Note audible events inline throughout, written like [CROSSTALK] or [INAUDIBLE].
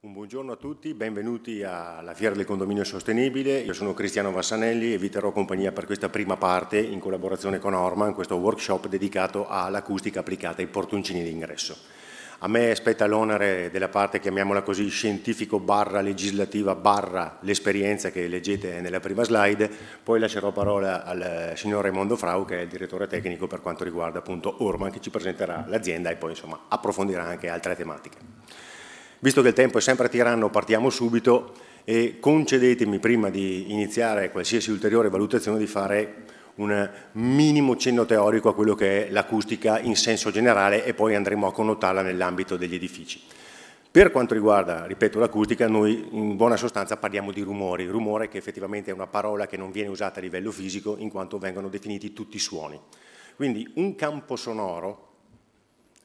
Un buongiorno a tutti, benvenuti alla Fiera del Condominio Sostenibile. Io sono Cristiano Vassanelli e vi terrò compagnia per questa prima parte in collaborazione con Orman, questo workshop dedicato all'acustica applicata ai portoncini d'ingresso. A me spetta l'onere della parte, chiamiamola così, scientifico barra legislativa barra l'esperienza che leggete nella prima slide, poi lascerò parola al signor Raimondo Frau che è il direttore tecnico per quanto riguarda appunto Orman che ci presenterà l'azienda e poi insomma approfondirà anche altre tematiche. Visto che il tempo è sempre tiranno partiamo subito e concedetemi prima di iniziare qualsiasi ulteriore valutazione di fare un minimo cenno teorico a quello che è l'acustica in senso generale e poi andremo a connotarla nell'ambito degli edifici. Per quanto riguarda, ripeto, l'acustica, noi in buona sostanza parliamo di rumori, rumore che effettivamente è una parola che non viene usata a livello fisico in quanto vengono definiti tutti i suoni. Quindi un campo sonoro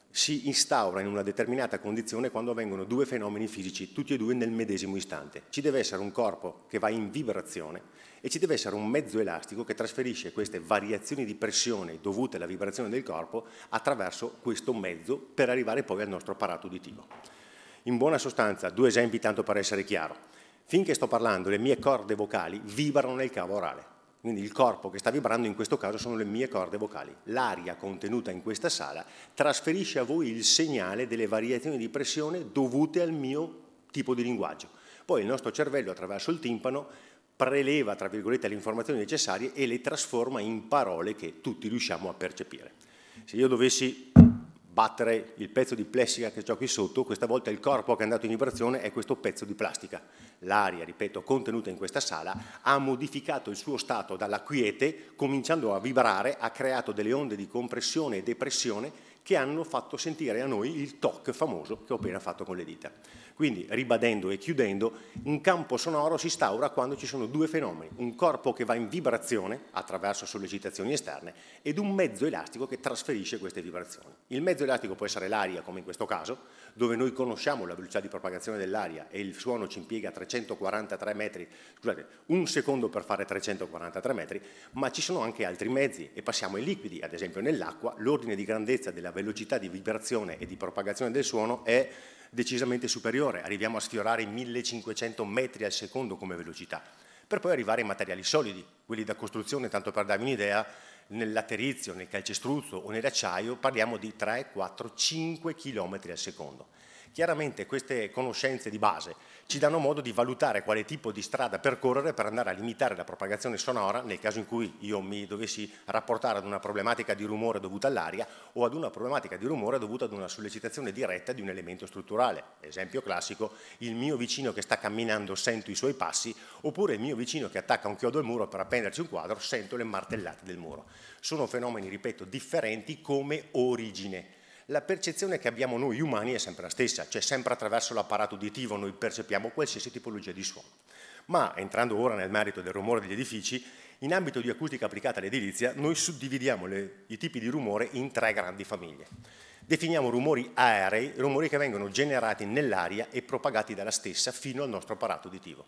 si instaura in una determinata condizione quando avvengono due fenomeni fisici, tutti e due nel medesimo istante. Ci deve essere un corpo che va in vibrazione e ci deve essere un mezzo elastico che trasferisce queste variazioni di pressione dovute alla vibrazione del corpo attraverso questo mezzo per arrivare poi al nostro apparato uditivo. In buona sostanza, due esempi tanto per essere chiaro. Finché sto parlando, le mie corde vocali vibrano nel cavo orale. Quindi il corpo che sta vibrando in questo caso sono le mie corde vocali. L'aria contenuta in questa sala trasferisce a voi il segnale delle variazioni di pressione dovute al mio tipo di linguaggio. Poi il nostro cervello attraverso il timpano preleva, tra virgolette, le informazioni necessarie e le trasforma in parole che tutti riusciamo a percepire. Se io dovessi battere il pezzo di plessica che ho qui sotto, questa volta il corpo che è andato in vibrazione è questo pezzo di plastica. L'aria, ripeto, contenuta in questa sala ha modificato il suo stato dalla quiete, cominciando a vibrare, ha creato delle onde di compressione e depressione che hanno fatto sentire a noi il toc famoso che ho appena fatto con le dita. Quindi, ribadendo e chiudendo, un campo sonoro si instaura quando ci sono due fenomeni, un corpo che va in vibrazione attraverso sollecitazioni esterne ed un mezzo elastico che trasferisce queste vibrazioni. Il mezzo elastico può essere l'aria, come in questo caso, dove noi conosciamo la velocità di propagazione dell'aria e il suono ci impiega 343 metri, scusate, un secondo per fare 343 metri, ma ci sono anche altri mezzi e passiamo ai liquidi, ad esempio nell'acqua l'ordine di grandezza della velocità di vibrazione e di propagazione del suono è decisamente superiore, arriviamo a sfiorare 1500 metri al secondo come velocità, per poi arrivare ai materiali solidi, quelli da costruzione, tanto per darvi un'idea, nel laterizio, nel calcestruzzo o nell'acciaio parliamo di 3, 4, 5 km al secondo. Chiaramente queste conoscenze di base ci danno modo di valutare quale tipo di strada percorrere per andare a limitare la propagazione sonora nel caso in cui io mi dovessi rapportare ad una problematica di rumore dovuta all'aria o ad una problematica di rumore dovuta ad una sollecitazione diretta di un elemento strutturale. Esempio classico, il mio vicino che sta camminando sento i suoi passi oppure il mio vicino che attacca un chiodo al muro per appenderci un quadro sento le martellate del muro. Sono fenomeni, ripeto, differenti come origine la percezione che abbiamo noi umani è sempre la stessa, cioè sempre attraverso l'apparato uditivo noi percepiamo qualsiasi tipologia di suono. Ma entrando ora nel merito del rumore degli edifici, in ambito di acustica applicata all'edilizia noi suddividiamo le, i tipi di rumore in tre grandi famiglie. Definiamo rumori aerei, rumori che vengono generati nell'aria e propagati dalla stessa fino al nostro apparato uditivo.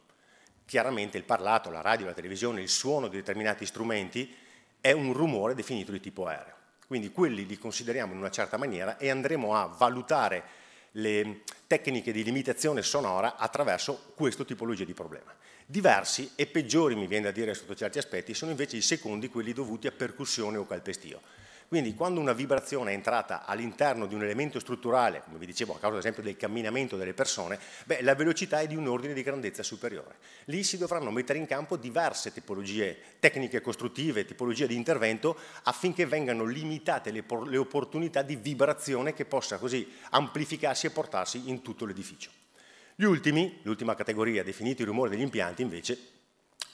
Chiaramente il parlato, la radio, la televisione, il suono di determinati strumenti è un rumore definito di tipo aereo. Quindi quelli li consideriamo in una certa maniera e andremo a valutare le tecniche di limitazione sonora attraverso questo tipologia di problema. Diversi e peggiori, mi viene da dire sotto certi aspetti, sono invece i secondi, quelli dovuti a percussione o calpestio. Quindi quando una vibrazione è entrata all'interno di un elemento strutturale, come vi dicevo a causa ad esempio del camminamento delle persone, beh, la velocità è di un ordine di grandezza superiore. Lì si dovranno mettere in campo diverse tipologie tecniche costruttive, tipologie di intervento affinché vengano limitate le, le opportunità di vibrazione che possa così amplificarsi e portarsi in tutto l'edificio. Gli ultimi, l'ultima categoria, definiti i rumori degli impianti, invece,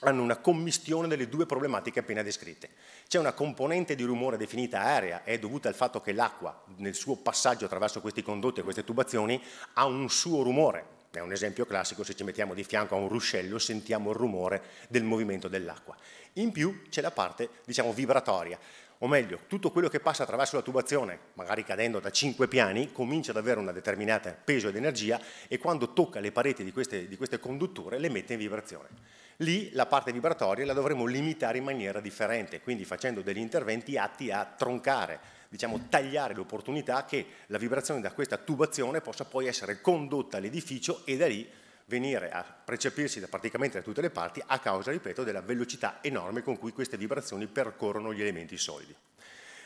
hanno una commistione delle due problematiche appena descritte. C'è una componente di rumore definita aerea, è dovuta al fatto che l'acqua nel suo passaggio attraverso questi condotti e queste tubazioni ha un suo rumore. È un esempio classico, se ci mettiamo di fianco a un ruscello sentiamo il rumore del movimento dell'acqua. In più c'è la parte, diciamo, vibratoria, o meglio, tutto quello che passa attraverso la tubazione, magari cadendo da cinque piani, comincia ad avere una determinata peso ed energia e quando tocca le pareti di queste, di queste condutture le mette in vibrazione lì la parte vibratoria la dovremo limitare in maniera differente, quindi facendo degli interventi atti a troncare, diciamo tagliare l'opportunità che la vibrazione da questa tubazione possa poi essere condotta all'edificio e da lì venire a percepirsi da praticamente da tutte le parti a causa, ripeto, della velocità enorme con cui queste vibrazioni percorrono gli elementi solidi.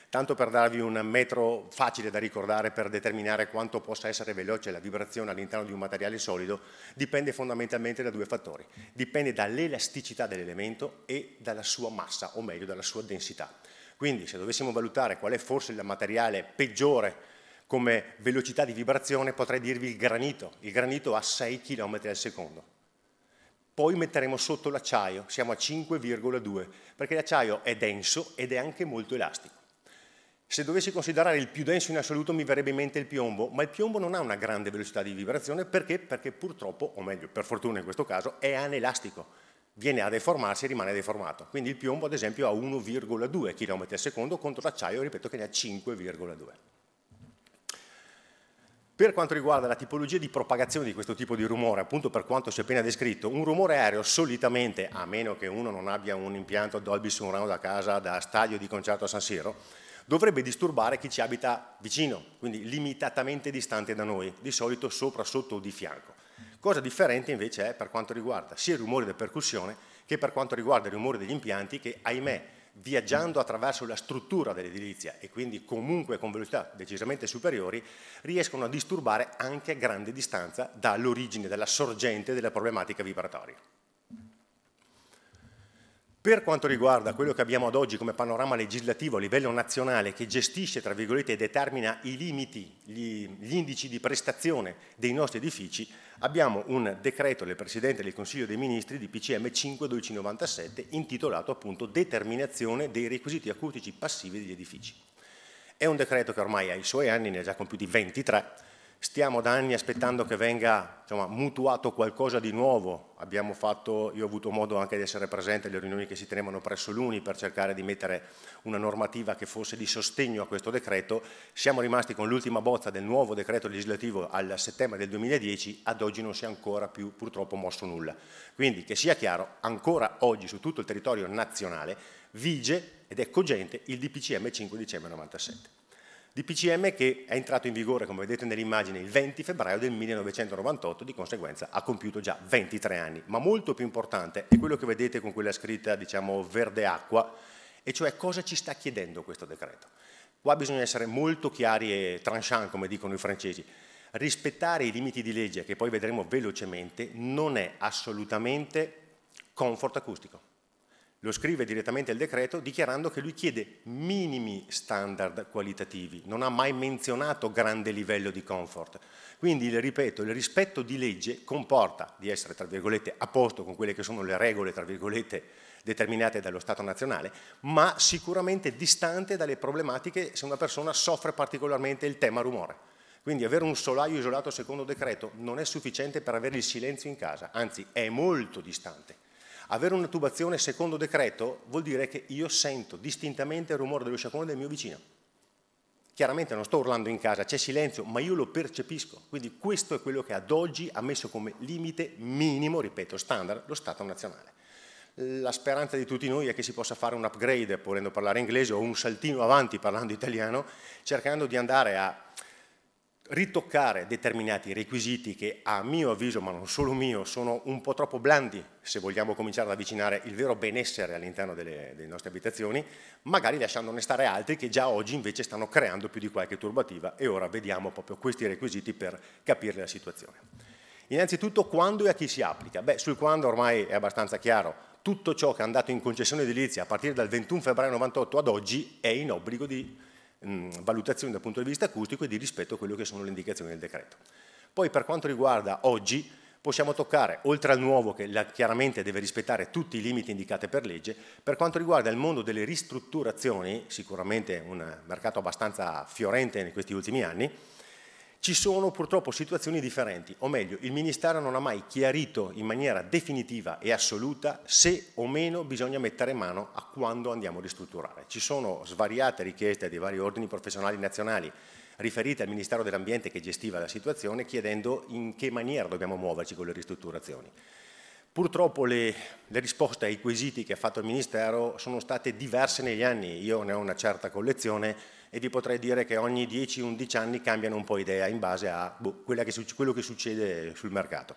Tanto per darvi un metro facile da ricordare per determinare quanto possa essere veloce la vibrazione all'interno di un materiale solido, dipende fondamentalmente da due fattori. Dipende dall'elasticità dell'elemento e dalla sua massa, o meglio dalla sua densità. Quindi se dovessimo valutare qual è forse il materiale peggiore come velocità di vibrazione potrei dirvi il granito. Il granito ha 6 km al secondo. Poi metteremo sotto l'acciaio, siamo a 5,2, perché l'acciaio è denso ed è anche molto elastico. Se dovessi considerare il più denso in assoluto mi verrebbe in mente il piombo, ma il piombo non ha una grande velocità di vibrazione perché? Perché purtroppo, o meglio, per fortuna in questo caso, è anelastico, viene a deformarsi e rimane deformato. Quindi il piombo ad esempio ha 1,2 km al secondo contro l'acciaio, ripeto, che ne ha 5,2. Per quanto riguarda la tipologia di propagazione di questo tipo di rumore, appunto per quanto si è appena descritto, un rumore aereo solitamente, a meno che uno non abbia un impianto Dolby Surround a casa da stadio di concerto a San Siro, dovrebbe disturbare chi ci abita vicino, quindi limitatamente distante da noi, di solito sopra, sotto o di fianco. Cosa differente invece è per quanto riguarda sia il rumore della percussione che per quanto riguarda il rumore degli impianti che, ahimè, viaggiando attraverso la struttura dell'edilizia e quindi comunque con velocità decisamente superiori, riescono a disturbare anche a grande distanza dall'origine, dalla sorgente della problematica vibratoria. Per quanto riguarda quello che abbiamo ad oggi come panorama legislativo a livello nazionale che gestisce, tra virgolette, e determina i limiti, gli, gli indici di prestazione dei nostri edifici, abbiamo un decreto del Presidente del Consiglio dei Ministri di PCM 51297 intitolato appunto Determinazione dei requisiti acustici passivi degli edifici. È un decreto che ormai ha i suoi anni, ne ha già compiuti 23, Stiamo da anni aspettando che venga insomma, mutuato qualcosa di nuovo. Fatto, io ho avuto modo anche di essere presente alle riunioni che si tenevano presso l'UNI per cercare di mettere una normativa che fosse di sostegno a questo decreto. Siamo rimasti con l'ultima bozza del nuovo decreto legislativo al settembre del 2010, ad oggi non si è ancora più purtroppo mosso nulla. Quindi che sia chiaro, ancora oggi su tutto il territorio nazionale vige ed è cogente il DPCM 5 dicembre 1997. DPCM che è entrato in vigore, come vedete nell'immagine, il 20 febbraio del 1998, di conseguenza ha compiuto già 23 anni. Ma molto più importante è quello che vedete con quella scritta, diciamo, verde acqua, e cioè cosa ci sta chiedendo questo decreto. Qua bisogna essere molto chiari e tranchant, come dicono i francesi. Rispettare i limiti di legge, che poi vedremo velocemente, non è assolutamente comfort acustico lo scrive direttamente il decreto dichiarando che lui chiede minimi standard qualitativi, non ha mai menzionato grande livello di comfort. Quindi, ripeto, il rispetto di legge comporta di essere, tra virgolette, a posto con quelle che sono le regole, tra virgolette, determinate dallo Stato nazionale, ma sicuramente distante dalle problematiche se una persona soffre particolarmente il tema rumore. Quindi avere un solaio isolato secondo decreto non è sufficiente per avere il silenzio in casa, anzi è molto distante. Avere una tubazione secondo decreto vuol dire che io sento distintamente il rumore dello sciacquone del mio vicino. Chiaramente non sto urlando in casa, c'è silenzio, ma io lo percepisco. Quindi questo è quello che ad oggi ha messo come limite minimo, ripeto, standard, lo Stato nazionale. La speranza di tutti noi è che si possa fare un upgrade, volendo parlare inglese, o un saltino avanti parlando italiano, cercando di andare a ritoccare determinati requisiti che a mio avviso, ma non solo mio, sono un po' troppo blandi se vogliamo cominciare ad avvicinare il vero benessere all'interno delle, delle, nostre abitazioni, magari lasciandone stare altri che già oggi invece stanno creando più di qualche turbativa e ora vediamo proprio questi requisiti per capire la situazione. Innanzitutto quando e a chi si applica? Beh, sul quando ormai è abbastanza chiaro, tutto ciò che è andato in concessione edilizia a partire dal 21 febbraio 98 ad oggi è in obbligo di mh, valutazioni dal punto di vista acustico e di rispetto a quello che sono le indicazioni del decreto. Poi per quanto riguarda oggi possiamo toccare, oltre al nuovo che la, chiaramente deve rispettare tutti i limiti indicati per legge, per quanto riguarda il mondo delle ristrutturazioni, sicuramente un mercato abbastanza fiorente in questi ultimi anni, ci sono purtroppo situazioni differenti, o meglio, il Ministero non ha mai chiarito in maniera definitiva e assoluta se o meno bisogna mettere mano a quando andiamo a ristrutturare. Ci sono svariate richieste dei vari ordini professionali nazionali riferite al Ministero dell'Ambiente che gestiva la situazione chiedendo in che maniera dobbiamo muoverci con le ristrutturazioni. Purtroppo le, le, risposte ai quesiti che ha fatto il Ministero sono state diverse negli anni, io ne ho una certa collezione e vi potrei dire che ogni 10-11 anni cambiano un po' idea in base a boh, che, quello che succede sul mercato.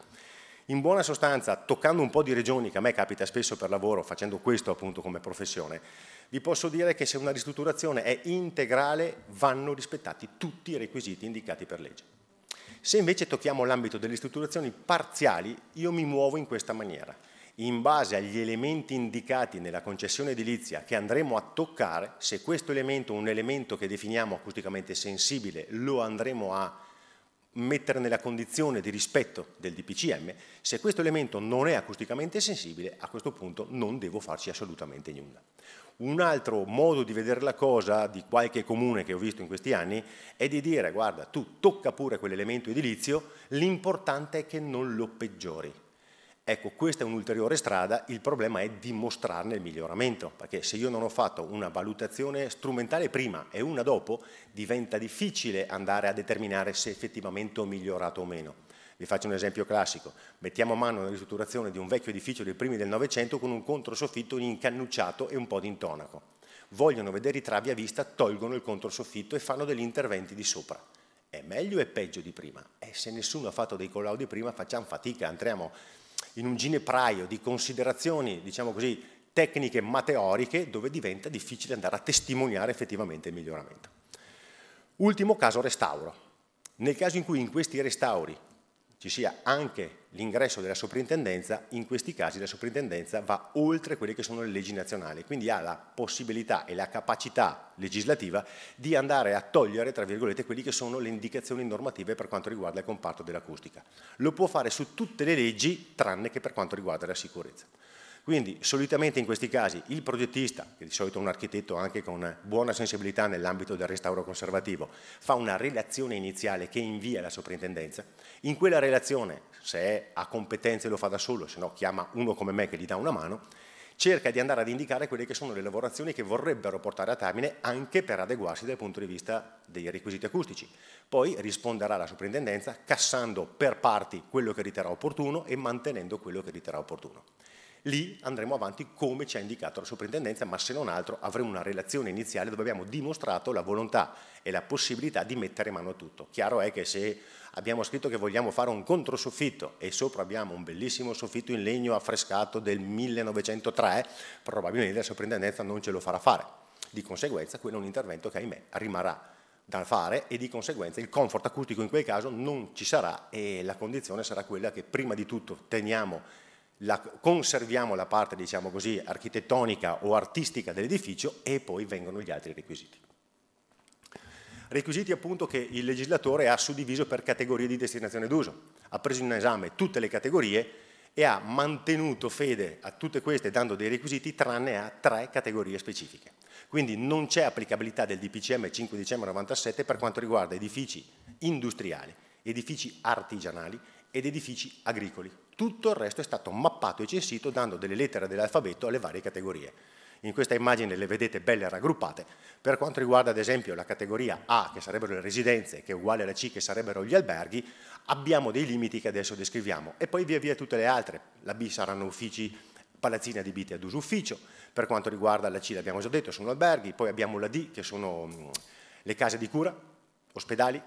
In buona sostanza, toccando un po' di regioni, che a me capita spesso per lavoro, facendo questo appunto come professione, vi posso dire che se una ristrutturazione è integrale vanno rispettati tutti i requisiti indicati per legge. Se invece tocchiamo l'ambito delle ristrutturazioni parziali, io mi muovo in questa maniera in base agli elementi indicati nella concessione edilizia che andremo a toccare, se questo elemento è un elemento che definiamo acusticamente sensibile, lo andremo a mettere nella condizione di rispetto del DPCM, se questo elemento non è acusticamente sensibile, a questo punto non devo farci assolutamente nulla. Un altro modo di vedere la cosa di qualche comune che ho visto in questi anni è di dire guarda tu tocca pure quell'elemento edilizio, l'importante è che non lo peggiori, Ecco, questa è un'ulteriore strada, il problema è dimostrarne il miglioramento, perché se io non ho fatto una valutazione strumentale prima e una dopo, diventa difficile andare a determinare se effettivamente ho migliorato o meno. Vi faccio un esempio classico, mettiamo a mano la ristrutturazione di un vecchio edificio dei primi del Novecento con un controsoffitto incannucciato e un po' di intonaco. Vogliono vedere i travi a vista, tolgono il controsoffitto e fanno degli interventi di sopra è meglio o è peggio di prima? E se nessuno ha fatto dei collaudi prima facciamo fatica, entriamo in un ginepraio di considerazioni, diciamo così, tecniche ma teoriche, dove diventa difficile andare a testimoniare effettivamente il miglioramento. Ultimo caso restauro. Nel caso in cui in questi restauri ci sia anche l'ingresso della soprintendenza, in questi casi la soprintendenza va oltre quelle che sono le leggi nazionali, quindi ha la possibilità e la capacità legislativa di andare a togliere, tra virgolette, quelle che sono le indicazioni normative per quanto riguarda il comparto dell'acustica. Lo può fare su tutte le leggi tranne che per quanto riguarda la sicurezza. Quindi solitamente in questi casi il progettista, che di solito è un architetto anche con buona sensibilità nell'ambito del restauro conservativo, fa una relazione iniziale che invia la soprintendenza, in quella relazione, se ha competenze lo fa da solo, se no chiama uno come me che gli dà una mano, cerca di andare ad indicare quelle che sono le lavorazioni che vorrebbero portare a termine anche per adeguarsi dal punto di vista dei requisiti acustici. Poi risponderà la soprintendenza cassando per parti quello che riterrà opportuno e mantenendo quello che riterrà opportuno. Lì andremo avanti come ci ha indicato la soprintendenza, ma se non altro avremo una relazione iniziale dove abbiamo dimostrato la volontà e la possibilità di mettere mano a tutto. Chiaro è che se abbiamo scritto che vogliamo fare un controsoffitto e sopra abbiamo un bellissimo soffitto in legno affrescato del 1903, probabilmente la soprintendenza non ce lo farà fare. Di conseguenza quello è un intervento che ahimè rimarrà da fare e di conseguenza il comfort acustico in quel caso non ci sarà e la condizione sarà quella che prima di tutto teniamo la, conserviamo la parte diciamo così, architettonica o artistica dell'edificio e poi vengono gli altri requisiti. Requisiti appunto che il legislatore ha suddiviso per categorie di destinazione d'uso, ha preso in esame tutte le categorie e ha mantenuto fede a tutte queste dando dei requisiti tranne a tre categorie specifiche. Quindi non c'è applicabilità del DPCM 5 dicembre 97 per quanto riguarda edifici industriali, edifici artigianali ed edifici agricoli tutto il resto è stato mappato e censito dando delle lettere dell'alfabeto alle varie categorie. In questa immagine le vedete belle raggruppate. Per quanto riguarda ad esempio la categoria A, che sarebbero le residenze, che è uguale alla C, che sarebbero gli alberghi, abbiamo dei limiti che adesso descriviamo. E poi via via tutte le altre. La B saranno uffici, palazzine adibite ad uso ufficio. Per quanto riguarda la C, l'abbiamo già detto, sono alberghi. Poi abbiamo la D, che sono mm, le case di cura, ospedali,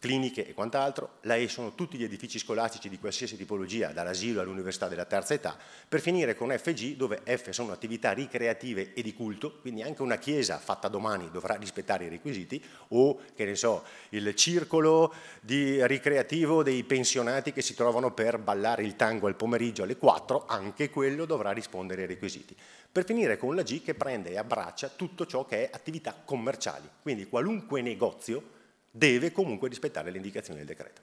cliniche e quant'altro, la E sono tutti gli edifici scolastici di qualsiasi tipologia, dall'asilo all'università della terza età, per finire con FG, dove F sono attività ricreative e di culto, quindi anche una chiesa fatta domani dovrà rispettare i requisiti, o che ne so, il circolo ricreativo dei pensionati che si trovano per ballare il tango al pomeriggio alle 4, anche quello dovrà rispondere ai requisiti. Per finire con la G che prende e abbraccia tutto ciò che è attività commerciali, quindi qualunque negozio deve comunque rispettare le indicazioni del decreto.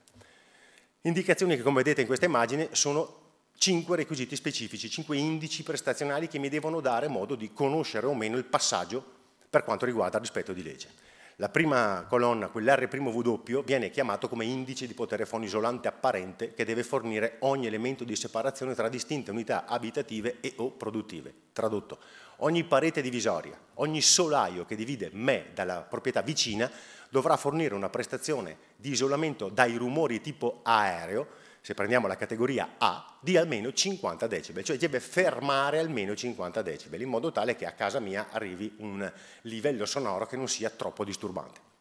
Indicazioni che come vedete in questa immagine sono cinque requisiti specifici, cinque indici prestazionali che mi devono dare modo di conoscere o meno il passaggio per quanto riguarda il rispetto di legge. La prima colonna, quell'R'W, viene chiamato come indice di potere fono isolante apparente che deve fornire ogni elemento di separazione tra distinte unità abitative e o produttive. Tradotto, ogni parete divisoria, ogni solaio che divide me dalla proprietà vicina dovrà fornire una prestazione di isolamento dai rumori tipo aereo, se prendiamo la categoria A, di almeno 50 decibel, cioè deve fermare almeno 50 decibel, in modo tale che a casa mia arrivi un livello sonoro che non sia troppo disturbante.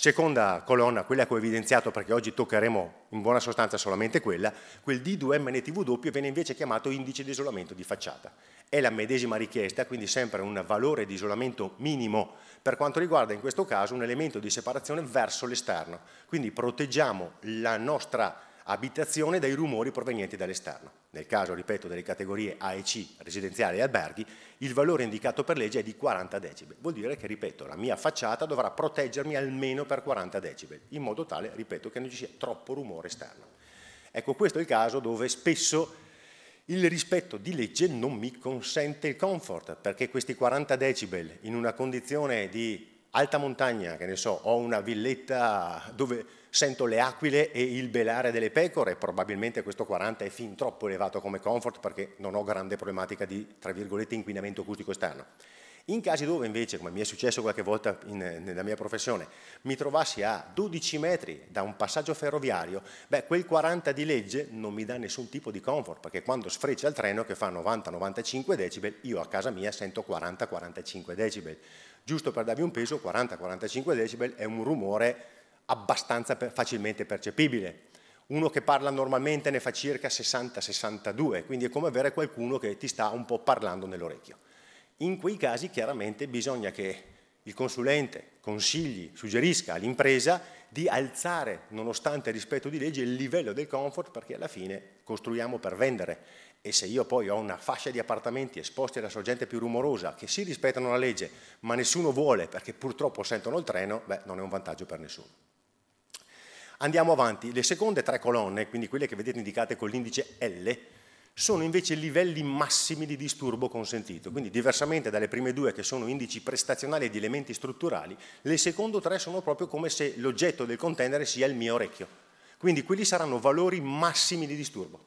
Seconda colonna, quella che ho evidenziato perché oggi toccheremo in buona sostanza solamente quella, quel D2MNTW viene invece chiamato indice di isolamento di facciata. È la medesima richiesta, quindi sempre un valore di isolamento minimo per quanto riguarda in questo caso un elemento di separazione verso l'esterno. Quindi proteggiamo la nostra abitazione dai rumori provenienti dall'esterno. Nel caso, ripeto, delle categorie A e C, residenziali e alberghi, il valore indicato per legge è di 40 decibel. Vuol dire che, ripeto, la mia facciata dovrà proteggermi almeno per 40 decibel, in modo tale, ripeto, che non ci sia troppo rumore esterno. Ecco, questo è il caso dove spesso il rispetto di legge non mi consente il comfort, perché questi 40 decibel in una condizione di alta montagna, che ne so, ho una villetta dove sento le aquile e il belare delle pecore, probabilmente questo 40 è fin troppo elevato come comfort perché non ho grande problematica di, tra virgolette, inquinamento acustico esterno. In casi dove invece, come mi è successo qualche volta in, nella mia professione, mi trovassi a 12 metri da un passaggio ferroviario, beh, quel 40 di legge non mi dà nessun tipo di comfort, perché quando sfreccia il treno che fa 90-95 decibel, io a casa mia sento 40-45 decibel. Giusto per darvi un peso, 40-45 decibel è un rumore abbastanza facilmente percepibile. Uno che parla normalmente ne fa circa 60-62, quindi è come avere qualcuno che ti sta un po' parlando nell'orecchio. In quei casi chiaramente bisogna che il consulente consigli, suggerisca all'impresa di alzare, nonostante il rispetto di legge, il livello del comfort perché alla fine costruiamo per vendere. E se io poi ho una fascia di appartamenti esposti alla sorgente più rumorosa, che si rispettano la legge, ma nessuno vuole perché purtroppo sentono il treno, beh, non è un vantaggio per nessuno. Andiamo avanti. Le seconde tre colonne, quindi quelle che vedete indicate con l'indice L, sono invece livelli massimi di disturbo consentito. Quindi diversamente dalle prime due che sono indici prestazionali di elementi strutturali, le secondo tre sono proprio come se l'oggetto del contendere sia il mio orecchio. Quindi quelli saranno valori massimi di disturbo.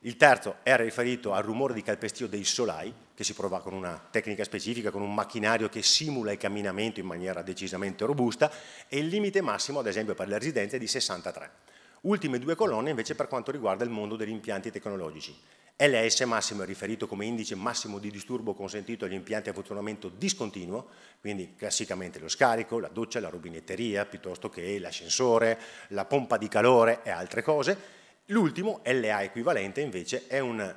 Il terzo era riferito al rumore di calpestio dei solai, che si prova con una tecnica specifica, con un macchinario che simula il camminamento in maniera decisamente robusta, e il limite massimo, ad esempio, per le residenze è di 63. Ultime due colonne invece per quanto riguarda il mondo degli impianti tecnologici. LS massimo è riferito come indice massimo di disturbo consentito agli impianti a funzionamento discontinuo, quindi classicamente lo scarico, la doccia, la rubinetteria, piuttosto che l'ascensore, la pompa di calore e altre cose. L'ultimo, LA equivalente, invece è un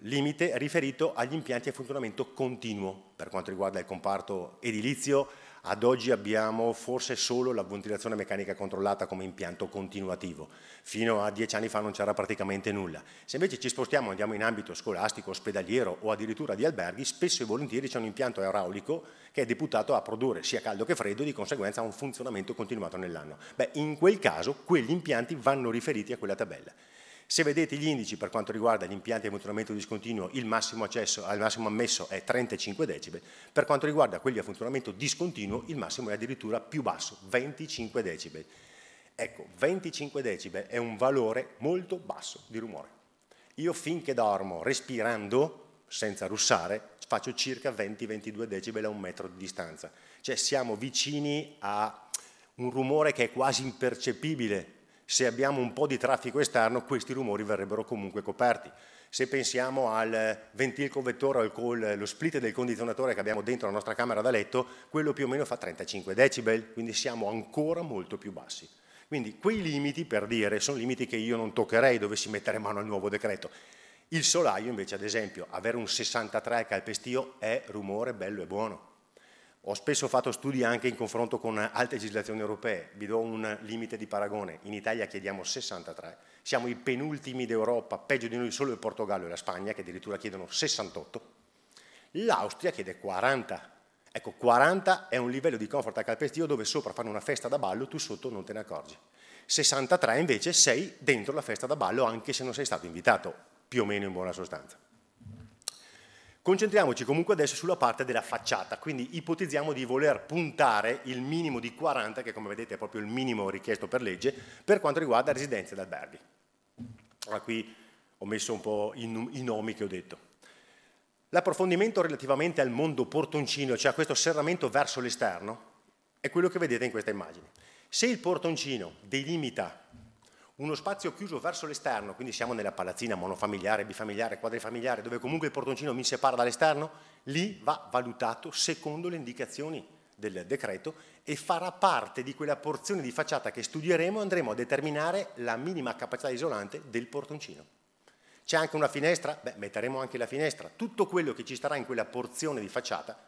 limite riferito agli impianti a funzionamento continuo per quanto riguarda il comparto edilizio, ad oggi abbiamo forse solo la ventilazione meccanica controllata come impianto continuativo. Fino a dieci anni fa non c'era praticamente nulla. Se invece ci spostiamo, andiamo in ambito scolastico, ospedaliero o addirittura di alberghi, spesso e volentieri c'è un impianto aeraulico che è deputato a produrre sia caldo che freddo, e di conseguenza ha un funzionamento continuato nell'anno. Beh, in quel caso quegli impianti vanno riferiti a quella tabella. Se vedete gli indici per quanto riguarda gli impianti a funzionamento discontinuo, il massimo, accesso, il massimo ammesso è 35 decibel, per quanto riguarda quelli a funzionamento discontinuo il massimo è addirittura più basso, 25 decibel. Ecco, 25 decibel è un valore molto basso di rumore. Io finché dormo respirando, senza russare, faccio circa 20-22 decibel a un metro di distanza. Cioè siamo vicini a un rumore che è quasi impercepibile se abbiamo un po' di traffico esterno questi rumori verrebbero comunque coperti. Se pensiamo al eh, ventilcovettore, al col, eh, lo split del condizionatore che abbiamo dentro la nostra camera da letto, quello più o meno fa 35 decibel, quindi siamo ancora molto più bassi. Quindi quei limiti, per dire, sono limiti che io non toccherei dovessi mettere mano al nuovo decreto. Il solaio invece, ad esempio, avere un 63 calpestio è rumore bello e buono ho spesso fatto studi anche in confronto con altre legislazioni europee, vi do un limite di paragone, in Italia chiediamo 63, siamo i penultimi d'Europa, peggio di noi solo il Portogallo e la Spagna che addirittura chiedono 68, l'Austria chiede 40. Ecco, 40 è un livello di comfort a calpestio dove sopra fanno una festa da ballo, tu sotto non te ne accorgi. 63 invece sei dentro la festa da ballo anche se non sei stato invitato, più o meno in buona sostanza. Concentriamoci comunque adesso sulla parte della facciata, quindi ipotizziamo di voler puntare il minimo di 40, che come vedete è proprio il minimo richiesto per legge, per quanto riguarda residenze ed alberghi. Allora, ah, qui ho messo un po' i nomi che ho detto. L'approfondimento relativamente al mondo portoncino, cioè a questo serramento verso l'esterno, è quello che vedete in questa immagine. Se il portoncino delimita uno spazio chiuso verso l'esterno, quindi siamo nella palazzina monofamiliare, bifamiliare, quadrifamiliare, dove comunque il portoncino mi separa dall'esterno, lì va valutato secondo le indicazioni del decreto e farà parte di quella porzione di facciata che studieremo e andremo a determinare la minima capacità isolante del portoncino. C'è anche una finestra? Beh, metteremo anche la finestra. Tutto quello che ci starà in quella porzione di facciata,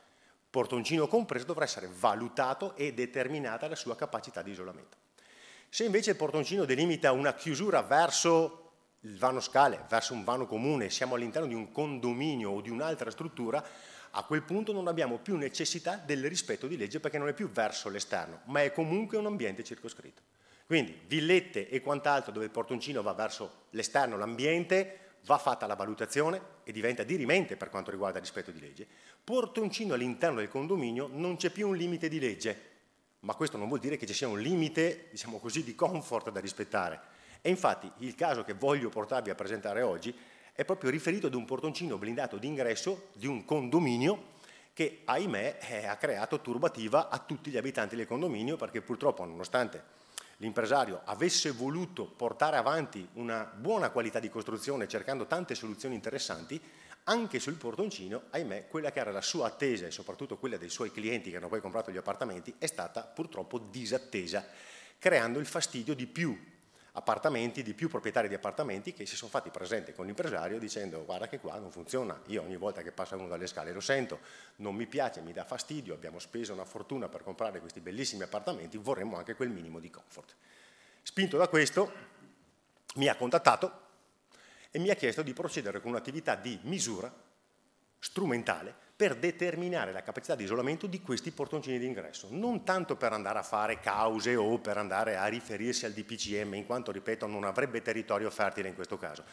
portoncino compreso, dovrà essere valutato e determinata la sua capacità di isolamento. Se invece il portoncino delimita una chiusura verso il vano scale, verso un vano comune, siamo all'interno di un condominio o di un'altra struttura, a quel punto non abbiamo più necessità del rispetto di legge perché non è più verso l'esterno, ma è comunque un ambiente circoscritto. Quindi villette e quant'altro dove il portoncino va verso l'esterno, l'ambiente, va fatta la valutazione e diventa dirimente per quanto riguarda il rispetto di legge. Portoncino all'interno del condominio non c'è più un limite di legge, ma questo non vuol dire che ci sia un limite, diciamo così, di comfort da rispettare. E infatti il caso che voglio portarvi a presentare oggi è proprio riferito ad un portoncino blindato d'ingresso di un condominio che, ahimè, eh, ha creato turbativa a tutti gli abitanti del condominio perché purtroppo, nonostante l'impresario avesse voluto portare avanti una buona qualità di costruzione cercando tante soluzioni interessanti, anche sul portoncino, ahimè, quella che era la sua attesa e soprattutto quella dei suoi clienti che hanno poi comprato gli appartamenti è stata purtroppo disattesa, creando il fastidio di più appartamenti, di più proprietari di appartamenti che si sono fatti presenti con l'impresario dicendo guarda che qua non funziona, io ogni volta che passa uno dalle scale lo sento, non mi piace, mi dà fastidio, abbiamo speso una fortuna per comprare questi bellissimi appartamenti, vorremmo anche quel minimo di comfort. Spinto da questo mi ha contattato e mi ha chiesto di procedere con un'attività di misura strumentale per determinare la capacità di isolamento di questi portoncini d'ingresso, non tanto per andare a fare cause o per andare a riferirsi al DPCM, in quanto, ripeto, non avrebbe territorio fertile in questo caso.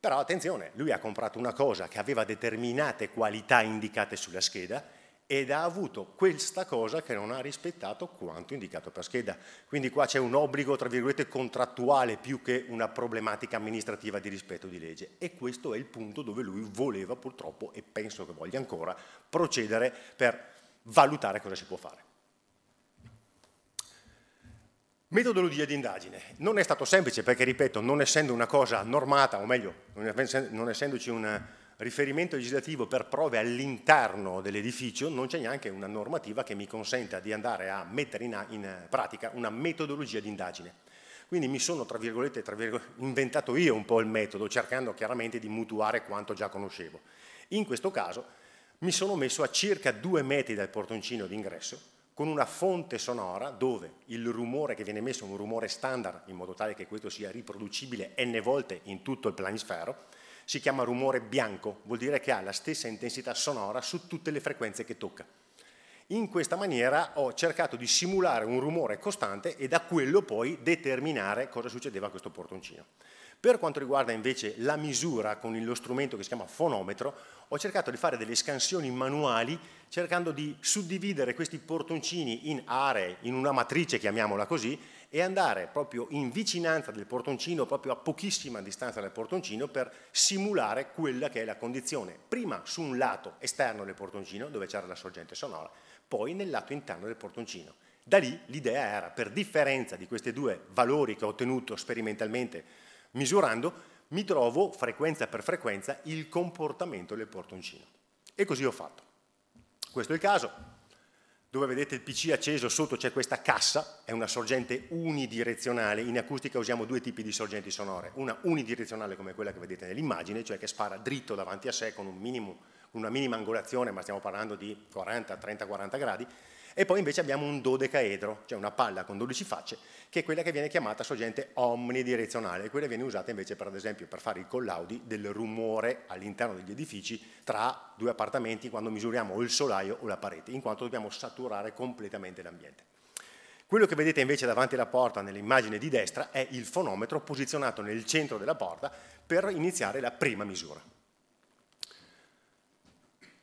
Però attenzione, lui ha comprato una cosa che aveva determinate qualità indicate sulla scheda ed ha avuto questa cosa che non ha rispettato quanto indicato per scheda. Quindi qua c'è un obbligo, tra virgolette, contrattuale più che una problematica amministrativa di rispetto di legge e questo è il punto dove lui voleva purtroppo, e penso che voglia ancora, procedere per valutare cosa si può fare. Metodologia di indagine. Non è stato semplice perché, ripeto, non essendo una cosa normata, o meglio, non essendoci una, riferimento legislativo per prove all'interno dell'edificio, non c'è neanche una normativa che mi consenta di andare a mettere in, in pratica una metodologia di indagine. Quindi mi sono, tra virgolette, tra virgolette, inventato io un po' il metodo, cercando chiaramente di mutuare quanto già conoscevo. In questo caso mi sono messo a circa due metri dal portoncino d'ingresso, con una fonte sonora dove il rumore che viene messo è un rumore standard, in modo tale che questo sia riproducibile n volte in tutto il planisfero, si chiama rumore bianco, vuol dire che ha la stessa intensità sonora su tutte le frequenze che tocca. In questa maniera ho cercato di simulare un rumore costante e da quello poi determinare cosa succedeva a questo portoncino. Per quanto riguarda invece la misura con lo strumento che si chiama fonometro, ho cercato di fare delle scansioni manuali cercando di suddividere questi portoncini in aree, in una matrice chiamiamola così, e andare proprio in vicinanza del portoncino, proprio a pochissima distanza dal portoncino, per simulare quella che è la condizione, prima su un lato esterno del portoncino, dove c'era la sorgente sonora, poi nel lato interno del portoncino. Da lì l'idea era, per differenza di questi due valori che ho ottenuto sperimentalmente misurando, mi trovo frequenza per frequenza il comportamento del portoncino. E così ho fatto. Questo è il caso, dove vedete il PC acceso, sotto c'è questa cassa, è una sorgente unidirezionale, in acustica usiamo due tipi di sorgenti sonore, una unidirezionale come quella che vedete nell'immagine, cioè che spara dritto davanti a sé con un minimo, una minima angolazione, ma stiamo parlando di 40, 30, 40 gradi, e poi invece abbiamo un dodecaedro, cioè una palla con 12 facce, che è quella che viene chiamata sorgente omnidirezionale, quella viene usata invece per, ad esempio per fare i collaudi del rumore all'interno degli edifici tra due appartamenti quando misuriamo o il solaio o la parete, in quanto dobbiamo saturare completamente l'ambiente. Quello che vedete invece davanti alla porta nell'immagine di destra è il fonometro posizionato nel centro della porta per iniziare la prima misura.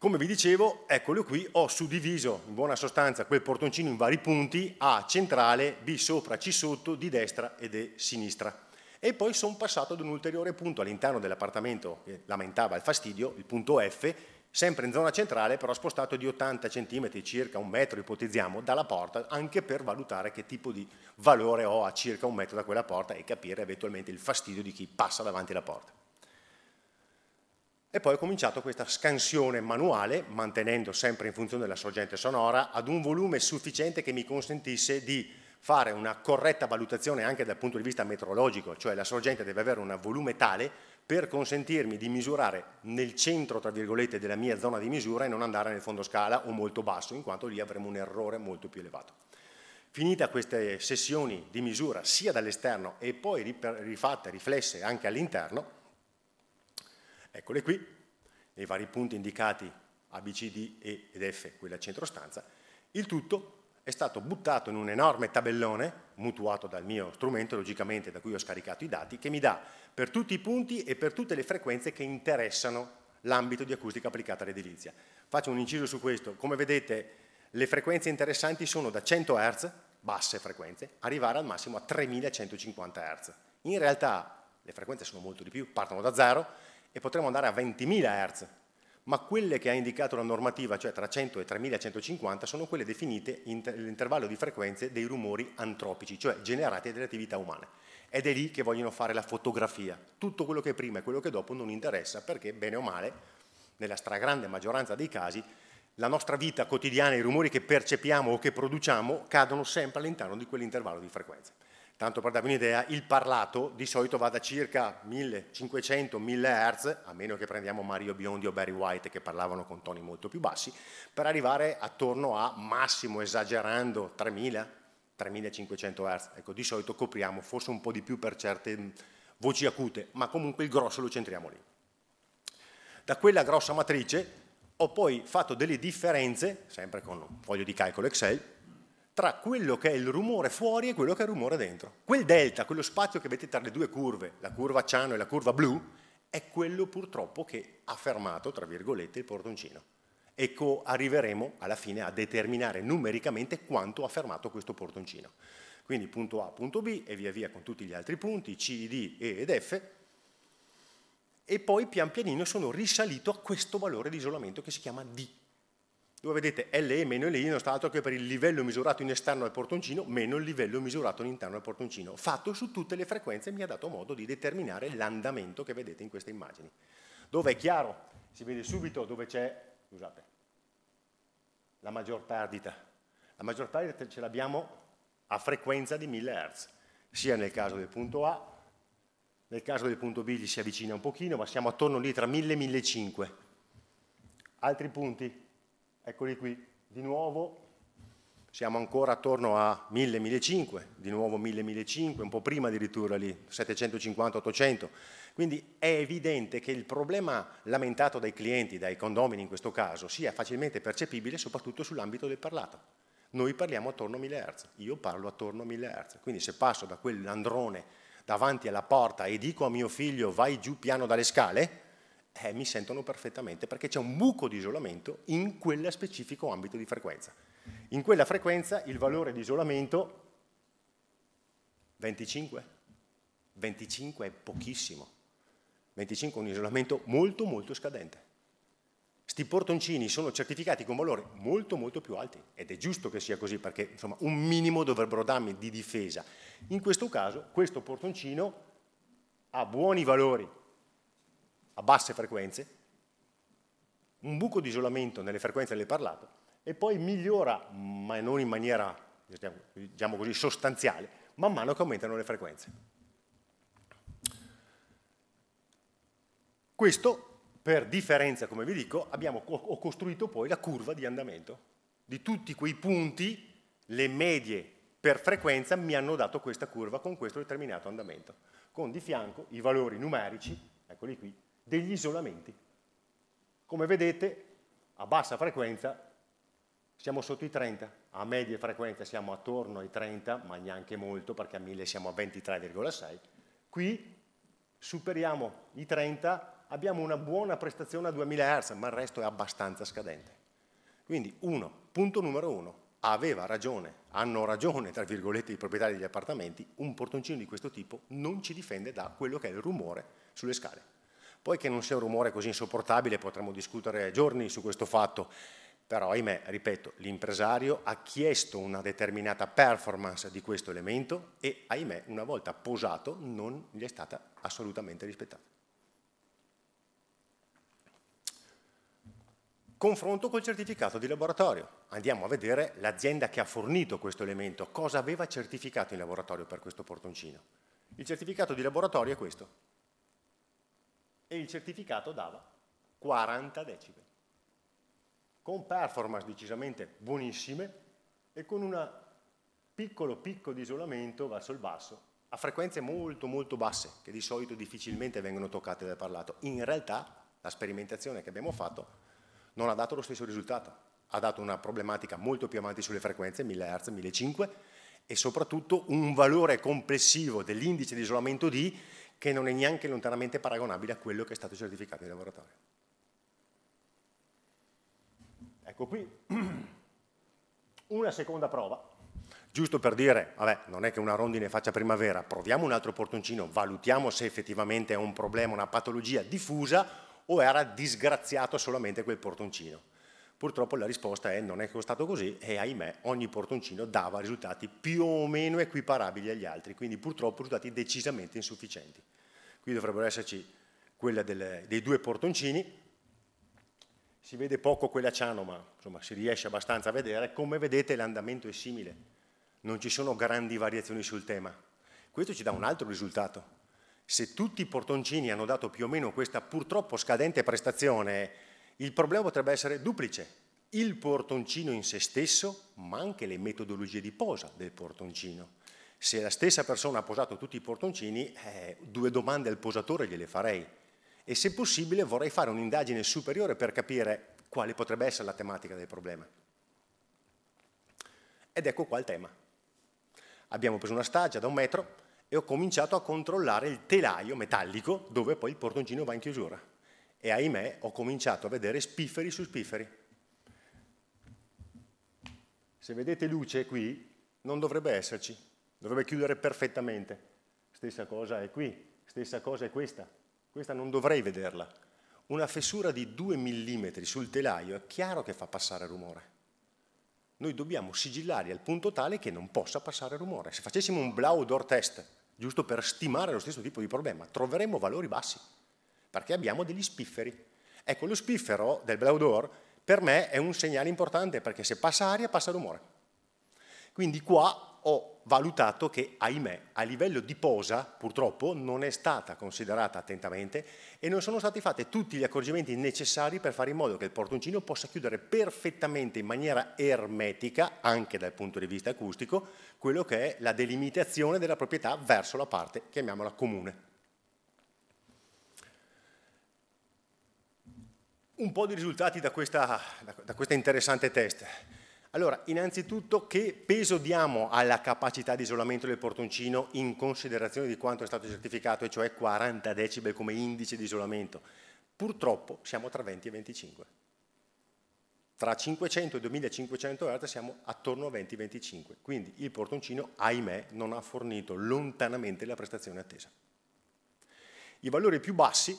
Come vi dicevo, eccolo qui, ho suddiviso in buona sostanza quel portoncino in vari punti, A centrale, B sopra, C sotto, di destra ed E sinistra. E poi sono passato ad un ulteriore punto all'interno dell'appartamento che lamentava il fastidio, il punto F, sempre in zona centrale, però spostato di 80 cm, circa un metro ipotizziamo, dalla porta, anche per valutare che tipo di valore ho a circa un metro da quella porta e capire eventualmente il fastidio di chi passa davanti alla porta. E poi ho cominciato questa scansione manuale, mantenendo sempre in funzione della sorgente sonora, ad un volume sufficiente che mi consentisse di fare una corretta valutazione anche dal punto di vista metrologico, cioè la sorgente deve avere un volume tale per consentirmi di misurare nel centro, tra virgolette, della mia zona di misura e non andare nel fondo scala o molto basso, in quanto lì avremo un errore molto più elevato. Finita queste sessioni di misura sia dall'esterno e poi rifatte, riflesse anche all'interno, Eccole qui, nei vari punti indicati A, B, C, D, E ed F, quelli a centro stanza. Il tutto è stato buttato in un enorme tabellone, mutuato dal mio strumento, logicamente da cui ho scaricato i dati, che mi dà per tutti i punti e per tutte le frequenze che interessano l'ambito di acustica applicata all'edilizia. Faccio un inciso su questo, come vedete le frequenze interessanti sono da 100 Hz, basse frequenze, arrivare al massimo a 3150 Hz. In realtà le frequenze sono molto di più, partono da zero, e potremmo andare a 20.000 Hz, ma quelle che ha indicato la normativa, cioè tra 100 e 3150, sono quelle definite nell'intervallo di frequenze dei rumori antropici, cioè generati dalle attività umane. Ed è lì che vogliono fare la fotografia. Tutto quello che è prima e quello che è dopo non interessa perché, bene o male, nella stragrande maggioranza dei casi, la nostra vita quotidiana, i rumori che percepiamo o che produciamo, cadono sempre all'interno di quell'intervallo di frequenze. Tanto per darvi un'idea, il parlato di solito va da circa 1500-1000 Hz, a meno che prendiamo Mario Biondi o Barry White che parlavano con toni molto più bassi, per arrivare attorno a massimo esagerando 3000, 3500 Hz. Ecco, di solito copriamo forse un po' di più per certe mm, voci acute, ma comunque il grosso lo centriamo lì. Da quella grossa matrice ho poi fatto delle differenze, sempre con un foglio di calcolo Excel, tra quello che è il rumore fuori e quello che è il rumore dentro. Quel delta, quello spazio che avete tra le due curve, la curva ciano e la curva blu, è quello purtroppo che ha fermato, tra virgolette, il portoncino. Ecco, arriveremo alla fine a determinare numericamente quanto ha fermato questo portoncino. Quindi punto A, punto B e via via con tutti gli altri punti, C, D, E ed F, e poi pian pianino sono risalito a questo valore di isolamento che si chiama D dove vedete LE meno LI non sta altro che per il livello misurato in esterno al portoncino meno il livello misurato all'interno al portoncino. Fatto su tutte le frequenze mi ha dato modo di determinare l'andamento che vedete in queste immagini. Dove è chiaro, si vede subito dove c'è, scusate, la maggior perdita. La maggior perdita ce l'abbiamo a frequenza di 1000 Hz, sia nel caso del punto A, nel caso del punto B gli si avvicina un pochino, ma siamo attorno lì tra 1000 e 1500. Altri punti? Eccoli qui, di nuovo siamo ancora attorno a 1000-1500, di nuovo 1000-1500, un po' prima addirittura lì, 750-800. Quindi è evidente che il problema lamentato dai clienti, dai condomini in questo caso, sia facilmente percepibile soprattutto sull'ambito del parlato. Noi parliamo attorno a 1000 Hz, io parlo attorno a 1000 Hz, quindi se passo da quell'androne davanti alla porta e dico a mio figlio vai giù piano dalle scale, eh, mi sentono perfettamente perché c'è un buco di isolamento in quel specifico ambito di frequenza. In quella frequenza il valore di isolamento 25? 25 è pochissimo. 25 è un isolamento molto molto scadente. Sti portoncini sono certificati con valori molto molto più alti ed è giusto che sia così perché insomma un minimo dovrebbero darmi di difesa. In questo caso questo portoncino ha buoni valori a basse frequenze, un buco di isolamento nelle frequenze del parlato e poi migliora, ma non in maniera diciamo, diciamo così, sostanziale, man mano che aumentano le frequenze. Questo, per differenza, come vi dico, abbiamo, ho costruito poi la curva di andamento di tutti quei punti, le medie per frequenza mi hanno dato questa curva con questo determinato andamento, con di fianco i valori numerici, eccoli qui, degli isolamenti. Come vedete, a bassa frequenza siamo sotto i 30, a media frequenza siamo attorno ai 30, ma neanche molto perché a 1000 siamo a 23,6. Qui superiamo i 30, abbiamo una buona prestazione a 2000 Hz, ma il resto è abbastanza scadente. Quindi, uno, punto numero uno, aveva ragione, hanno ragione, tra virgolette, i proprietari degli appartamenti, un portoncino di questo tipo non ci difende da quello che è il rumore sulle scale. Poi che non sia un rumore così insopportabile potremmo discutere giorni su questo fatto, però ahimè, ripeto, l'impresario ha chiesto una determinata performance di questo elemento e ahimè, una volta posato non gli è stata assolutamente rispettata. Confronto col certificato di laboratorio. Andiamo a vedere l'azienda che ha fornito questo elemento, cosa aveva certificato in laboratorio per questo portoncino. Il certificato di laboratorio è questo, e il certificato dava 40 decibel, con performance decisamente buonissime e con un piccolo picco di isolamento verso il basso, a frequenze molto molto basse, che di solito difficilmente vengono toccate dal parlato. In realtà la sperimentazione che abbiamo fatto non ha dato lo stesso risultato, ha dato una problematica molto più avanti sulle frequenze, 1000 Hz, 1500 e soprattutto un valore complessivo dell'indice di isolamento D che non è neanche lontanamente paragonabile a quello che è stato certificato in laboratorio. Ecco qui [CLEARS THROAT] una seconda prova, giusto per dire, vabbè, non è che una rondine faccia primavera, proviamo un altro portoncino, valutiamo se effettivamente è un problema, una patologia diffusa o era disgraziato solamente quel portoncino Purtroppo la risposta è non è costato così e ahimè ogni portoncino dava risultati più o meno equiparabili agli altri, quindi purtroppo risultati decisamente insufficienti. Qui dovrebbero esserci quella delle, dei due portoncini, si vede poco quella ciano ma insomma, si riesce abbastanza a vedere, come vedete l'andamento è simile, non ci sono grandi variazioni sul tema. Questo ci dà un altro risultato. Se tutti i portoncini hanno dato più o meno questa purtroppo scadente prestazione il problema potrebbe essere duplice. Il portoncino in se stesso, ma anche le metodologie di posa del portoncino. Se la stessa persona ha posato tutti i portoncini, eh, due domande al posatore gliele farei. E se possibile vorrei fare un'indagine superiore per capire quale potrebbe essere la tematica del problema. Ed ecco qua il tema. Abbiamo preso una stagia da un metro e ho cominciato a controllare il telaio metallico dove poi il portoncino va in chiusura e ahimè ho cominciato a vedere spifferi su spifferi. Se vedete luce qui, non dovrebbe esserci, dovrebbe chiudere perfettamente. Stessa cosa è qui, stessa cosa è questa. Questa non dovrei vederla. Una fessura di 2 mm sul telaio è chiaro che fa passare rumore. Noi dobbiamo sigillare al punto tale che non possa passare rumore. Se facessimo un Blau door test, giusto per stimare lo stesso tipo di problema, troveremmo valori bassi perché abbiamo degli spifferi. Ecco, lo spiffero del Blaudor per me è un segnale importante perché se passa aria passa rumore. Quindi qua ho valutato che, ahimè, a livello di posa, purtroppo, non è stata considerata attentamente e non sono stati fatti tutti gli accorgimenti necessari per fare in modo che il portoncino possa chiudere perfettamente in maniera ermetica, anche dal punto di vista acustico, quello che è la delimitazione della proprietà verso la parte, chiamiamola comune. un po' di risultati da questa, da questa interessante test. Allora, innanzitutto che peso diamo alla capacità di isolamento del portoncino in considerazione di quanto è stato certificato, e cioè 40 decibel come indice di isolamento? Purtroppo siamo tra 20 e 25. Tra 500 e 2500 Hz siamo attorno a 20-25, quindi il portoncino, ahimè, non ha fornito lontanamente la prestazione attesa. I valori più bassi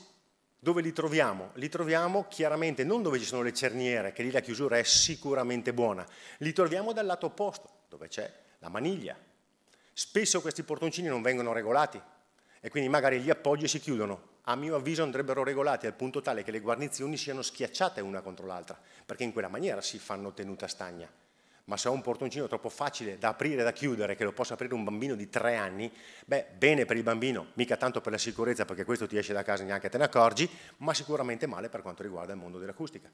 dove li troviamo? Li troviamo chiaramente non dove ci sono le cerniere, che lì la chiusura è sicuramente buona, li troviamo dal lato opposto, dove c'è la maniglia. Spesso questi portoncini non vengono regolati e quindi magari gli appoggi si chiudono. A mio avviso andrebbero regolati al punto tale che le guarnizioni siano schiacciate una contro l'altra, perché in quella maniera si fanno tenuta stagna ma se ho un portoncino troppo facile da aprire e da chiudere, che lo possa aprire un bambino di tre anni, beh, bene per il bambino, mica tanto per la sicurezza, perché questo ti esce da casa e neanche te ne accorgi, ma sicuramente male per quanto riguarda il mondo dell'acustica.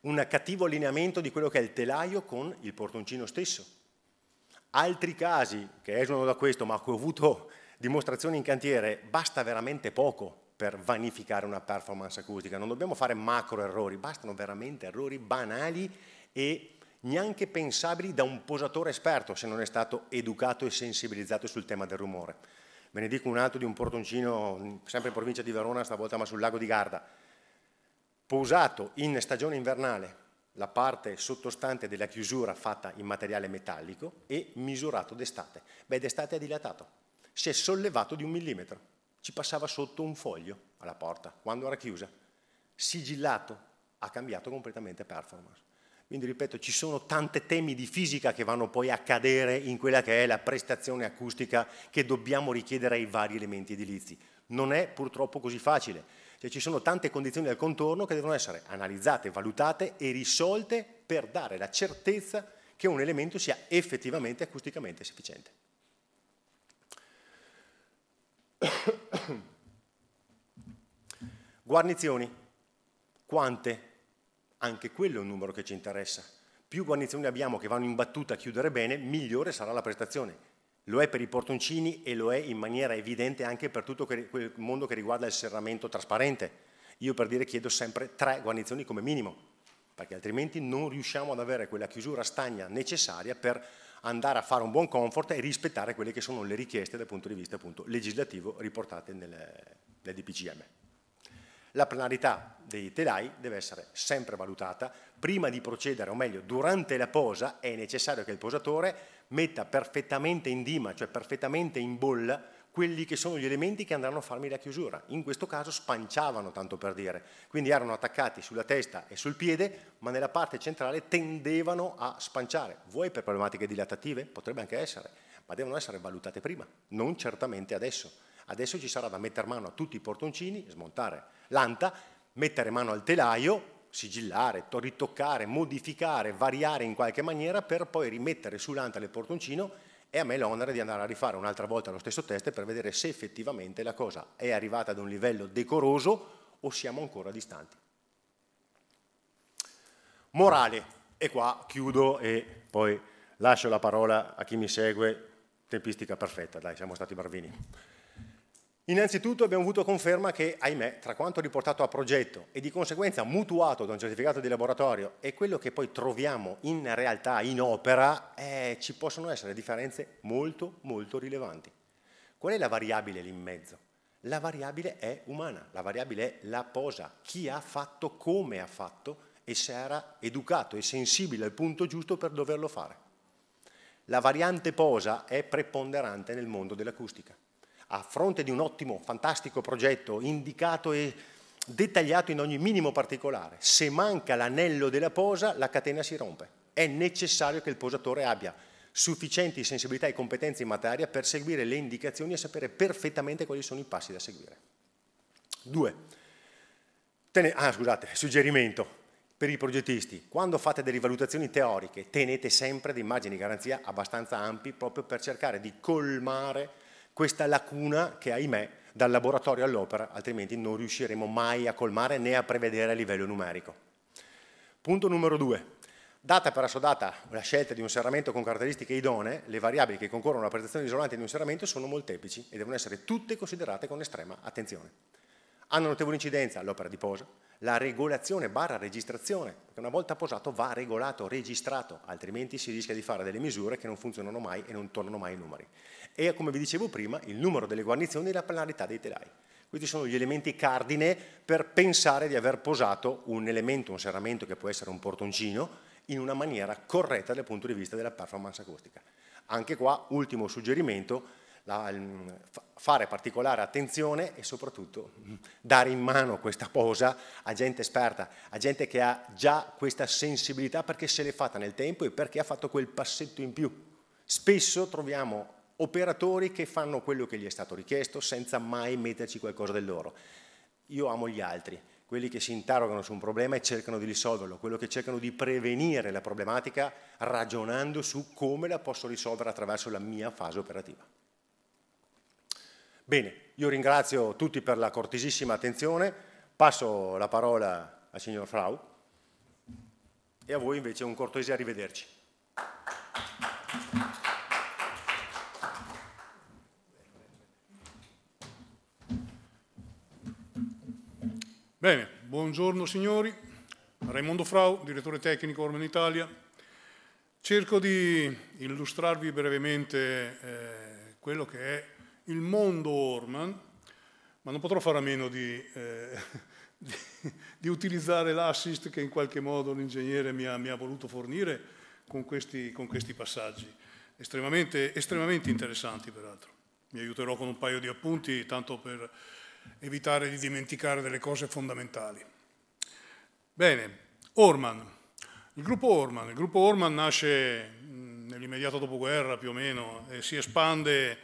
Un cattivo allineamento di quello che è il telaio con il portoncino stesso. Altri casi che esulano da questo, ma a cui ho avuto dimostrazioni in cantiere, basta veramente poco per vanificare una performance acustica. Non dobbiamo fare macro errori, bastano veramente errori banali e neanche pensabili da un posatore esperto se non è stato educato e sensibilizzato sul tema del rumore. Ve ne dico un altro di un portoncino, mm, sempre in provincia di Verona, stavolta ma sul lago di Garda, posato in stagione invernale, la parte sottostante della chiusura fatta in materiale metallico e misurato d'estate. Beh, d'estate è dilatato, si è sollevato di un millimetro, ci passava sotto un foglio alla porta, quando era chiusa, sigillato, ha cambiato completamente performance. Quindi ripeto, ci sono tanti temi di fisica che vanno poi a cadere in quella che è la prestazione acustica che dobbiamo richiedere ai vari elementi edilizi. Non è purtroppo così facile. Cioè, ci sono tante condizioni al contorno che devono essere analizzate, valutate e risolte per dare la certezza che un elemento sia effettivamente acusticamente sufficiente. [COUGHS] Guarnizioni. Quante? anche quello è un numero che ci interessa. Più guarnizioni abbiamo che vanno in battuta a chiudere bene, migliore sarà la prestazione. Lo è per i portoncini e lo è in maniera evidente anche per tutto quel mondo che riguarda il serramento trasparente. Io per dire chiedo sempre tre guarnizioni come minimo, perché altrimenti non riusciamo ad avere quella chiusura stagna necessaria per andare a fare un buon comfort e rispettare quelle che sono le richieste dal punto di vista appunto, legislativo riportate nel, nel DPCM. La planarità dei telai deve essere sempre valutata. Prima di procedere, o meglio, durante la posa è necessario che il posatore metta perfettamente in dima, cioè perfettamente in bolla, quelli che sono gli elementi che andranno a farmi la chiusura. In questo caso spanciavano, tanto per dire. Quindi erano attaccati sulla testa e sul piede, ma nella parte centrale tendevano a spanciare. Vuoi per problematiche dilatative? Potrebbe anche essere, ma devono essere valutate prima, non certamente adesso. Adesso ci sarà da mettere mano a tutti i portoncini, smontare l'anta, mettere mano al telaio, sigillare, ritoccare, modificare, variare in qualche maniera per poi rimettere sull'anta del portoncino e a me l'onere di andare a rifare un'altra volta lo stesso test per vedere se effettivamente la cosa è arrivata ad un livello decoroso o siamo ancora distanti. Morale, e qua chiudo e poi lascio la parola a chi mi segue, tempistica perfetta, dai, siamo stati bravini. Innanzitutto abbiamo avuto conferma che, ahimè, tra quanto riportato a progetto e di conseguenza mutuato da un certificato di laboratorio e quello che poi troviamo in realtà in opera, eh, ci possono essere differenze molto, molto rilevanti. Qual è la variabile lì in mezzo? La variabile è umana, la variabile è la posa, chi ha fatto, come ha fatto e se era educato e sensibile al punto giusto per doverlo fare. La variante posa è preponderante nel mondo dell'acustica a fronte di un ottimo, fantastico progetto indicato e dettagliato in ogni minimo particolare. Se manca l'anello della posa, la catena si rompe. È necessario che il posatore abbia sufficienti sensibilità e competenze in materia per seguire le indicazioni e sapere perfettamente quali sono i passi da seguire. Due, tene, ah, scusate, suggerimento per i progettisti. Quando fate delle valutazioni teoriche, tenete sempre dei margini di garanzia abbastanza ampi proprio per cercare di colmare questa lacuna che ahimè dal laboratorio all'opera altrimenti non riusciremo mai a colmare né a prevedere a livello numerico. Punto numero due. Data per assodata la scelta di un serramento con caratteristiche idonee, le variabili che concorrono alla prestazione isolante di un serramento sono molteplici e devono essere tutte considerate con estrema attenzione. Hanno notevole incidenza l'opera di posa, la regolazione barra registrazione, perché una volta posato va regolato, registrato, altrimenti si rischia di fare delle misure che non funzionano mai e non tornano mai i numeri e, come vi dicevo prima, il numero delle guarnizioni e la planarità dei telai. Questi sono gli elementi cardine per pensare di aver posato un elemento, un serramento che può essere un portoncino, in una maniera corretta dal punto di vista della performance acustica. Anche qua, ultimo suggerimento, la, fare particolare attenzione e soprattutto mm, dare in mano questa posa a gente esperta, a gente che ha già questa sensibilità perché se l'è fatta nel tempo e perché ha fatto quel passetto in più. Spesso troviamo operatori che fanno quello che gli è stato richiesto senza mai metterci qualcosa del loro. Io amo gli altri, quelli che si interrogano su un problema e cercano di risolverlo, quelli che cercano di prevenire la problematica ragionando su come la posso risolvere attraverso la mia fase operativa. Bene, io ringrazio tutti per la cortesissima attenzione, passo la parola al signor Frau e a voi invece un cortese arrivederci. Bene, buongiorno signori, Raimondo Frau, direttore tecnico Orman Italia. Cerco di illustrarvi brevemente eh, quello che è il mondo Orman, ma non potrò fare a meno di, eh, [LAUGHS] di, di utilizzare l'assist che in qualche modo l'ingegnere mi, mi ha, voluto fornire con questi, con questi passaggi, estremamente, estremamente interessanti peraltro. Mi aiuterò con un paio di appunti, tanto per evitare di dimenticare delle cose fondamentali. Bene, Orman. Il gruppo Orman, il gruppo Orman nasce mm, nell'immediato dopoguerra più o meno e si espande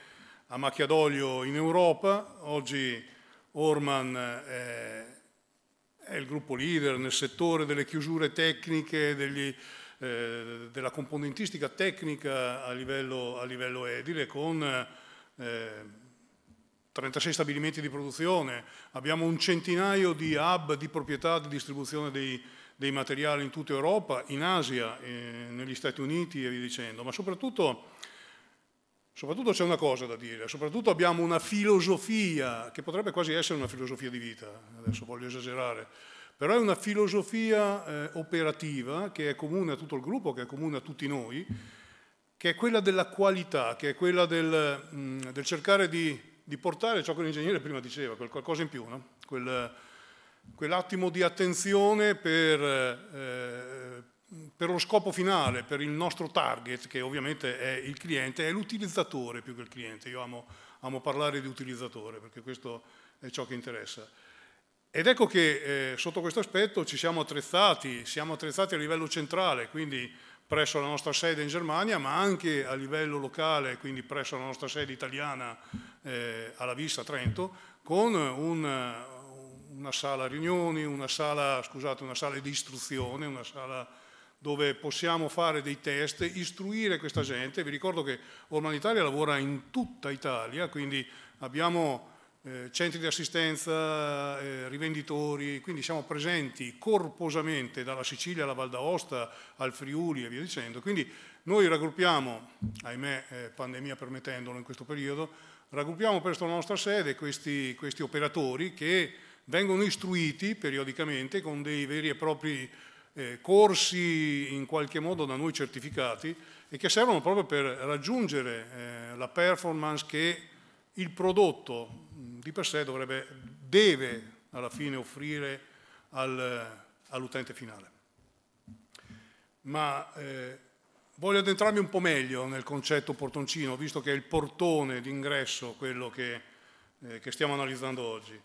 a macchia d'olio in Europa. Oggi Orman eh, è il gruppo leader nel settore delle chiusure tecniche, degli, eh, della componentistica tecnica a livello, a livello edile con eh, 36 stabilimenti di produzione, abbiamo un centinaio di hub di proprietà di distribuzione dei, dei materiali in tutta Europa, in Asia, eh, negli Stati Uniti e via dicendo, ma soprattutto, soprattutto c'è una cosa da dire, soprattutto abbiamo una filosofia, che potrebbe quasi essere una filosofia di vita, adesso voglio esagerare, però è una filosofia eh, operativa che è comune a tutto il gruppo, che è comune a tutti noi, che è quella della qualità, che è quella del, mh, mm, del cercare di di portare ciò che l'ingegnere prima diceva, quel qualcosa in più, no? quel, quell'attimo di attenzione per, eh, per, lo scopo finale, per il nostro target, che ovviamente è il cliente, è l'utilizzatore più che il cliente. Io amo, amo parlare di utilizzatore perché questo è ciò che interessa. Ed ecco che eh, sotto questo aspetto ci siamo attrezzati, siamo attrezzati a livello centrale, quindi presso la nostra sede in Germania, ma anche a livello locale, quindi presso la nostra sede italiana eh, alla Vista Trento, con un, una sala riunioni, una sala, scusate, una sala di istruzione, una sala dove possiamo fare dei test, istruire questa gente. Vi ricordo che Orman Italia lavora in tutta Italia, quindi abbiamo eh, centri di assistenza, eh, rivenditori, quindi siamo presenti corposamente dalla Sicilia alla Val d'Aosta al Friuli e via dicendo. Quindi noi raggruppiamo, ahimè eh, pandemia permettendolo in questo periodo, raggruppiamo presso la nostra sede questi, questi operatori che vengono istruiti periodicamente con dei veri e propri eh, corsi in qualche modo da noi certificati e che servono proprio per raggiungere eh, la performance che il prodotto di per sé dovrebbe, deve alla fine offrire al, all'utente finale. Ma eh, Voglio addentrarmi un po' meglio nel concetto portoncino, visto che è il portone d'ingresso quello che, eh, che stiamo analizzando oggi.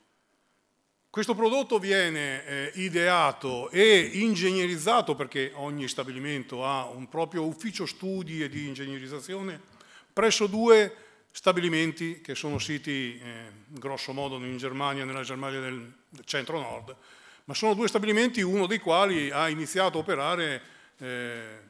Questo prodotto viene eh, ideato e ingegnerizzato, perché ogni stabilimento ha un proprio ufficio studi e di ingegnerizzazione, presso due stabilimenti che sono siti eh, grosso modo in Germania, nella Germania del centro-nord, ma sono due stabilimenti, uno dei quali ha iniziato a operare eh,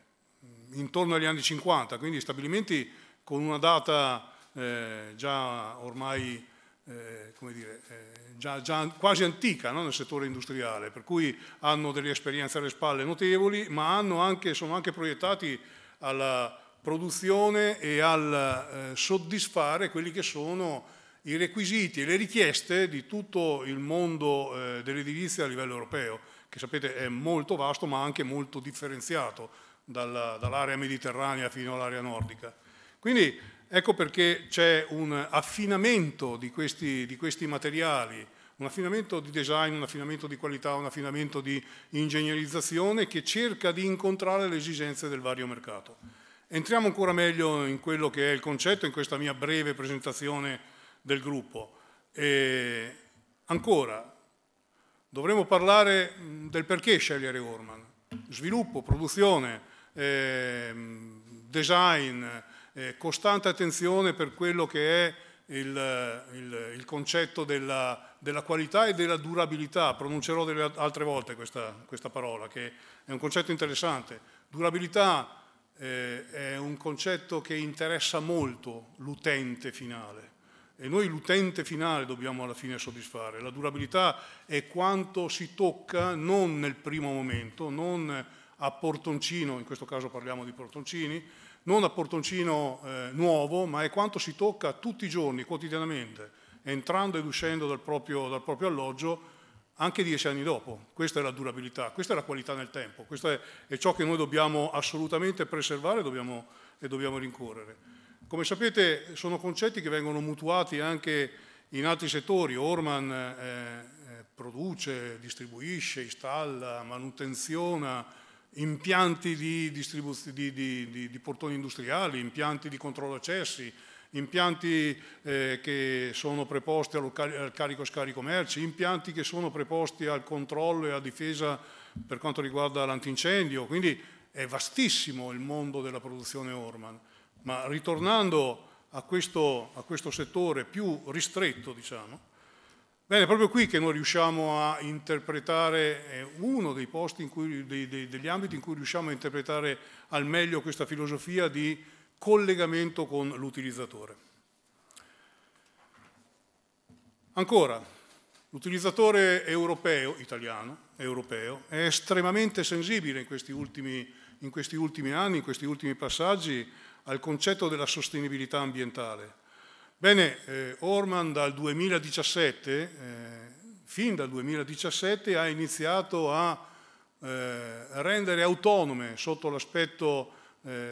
intorno agli anni 50, quindi stabilimenti con una data eh, già ormai eh, dire, eh, già, già quasi antica no? nel settore industriale, per cui hanno delle esperienze alle spalle notevoli, ma anche, sono anche proiettati alla produzione e al eh, soddisfare quelli che sono i requisiti e le richieste di tutto il mondo eh, dell'edilizia a livello europeo, che sapete è molto vasto ma anche molto differenziato dall'area mediterranea fino all'area nordica. Quindi ecco perché c'è un affinamento di questi, di questi materiali, un affinamento di design, un affinamento di qualità, un affinamento di ingegnerizzazione che cerca di incontrare le esigenze del vario mercato. Entriamo ancora meglio in quello che è il concetto in questa mia breve presentazione del gruppo. E ancora, dovremo parlare del perché scegliere Orman. Sviluppo, produzione, eh, design, eh, costante attenzione per quello che è il, il, il concetto della, della, qualità e della durabilità. Pronuncerò delle altre volte questa, questa parola, che è un concetto interessante. Durabilità eh, è un concetto che interessa molto l'utente finale e noi l'utente finale dobbiamo alla fine soddisfare. La durabilità è quanto si tocca non nel primo momento, non a Portoncino, in questo caso parliamo di Portoncini, non a Portoncino eh, nuovo, ma è quanto si tocca tutti i giorni, quotidianamente, entrando ed uscendo dal proprio, dal proprio alloggio anche dieci anni dopo. Questa è la durabilità, questa è la qualità nel tempo, questo è, è ciò che noi dobbiamo assolutamente preservare dobbiamo, e dobbiamo rincorrere. Come sapete sono concetti che vengono mutuati anche in altri settori, Orman eh, eh produce, distribuisce, installa, manutenziona, impianti di, di, di, di, portoni industriali, impianti di controllo accessi, impianti eh, che sono preposti car al carico scarico merci, impianti che sono preposti al controllo e a difesa per quanto riguarda l'antincendio. Quindi è vastissimo il mondo della produzione Orman. Ma ritornando a questo, a questo settore più ristretto, diciamo, Bene, proprio qui che noi riusciamo a interpretare eh, uno dei posti, cui, dei, dei, degli ambiti in cui riusciamo a interpretare al meglio questa filosofia di collegamento con l'utilizzatore. Ancora, l'utilizzatore europeo, italiano, europeo, è estremamente sensibile in questi, ultimi, in questi ultimi anni, in questi ultimi passaggi, al concetto della sostenibilità ambientale Bene, eh, Orman dal 2017, eh, fin dal 2017, ha iniziato a eh, rendere autonome sotto l'aspetto eh,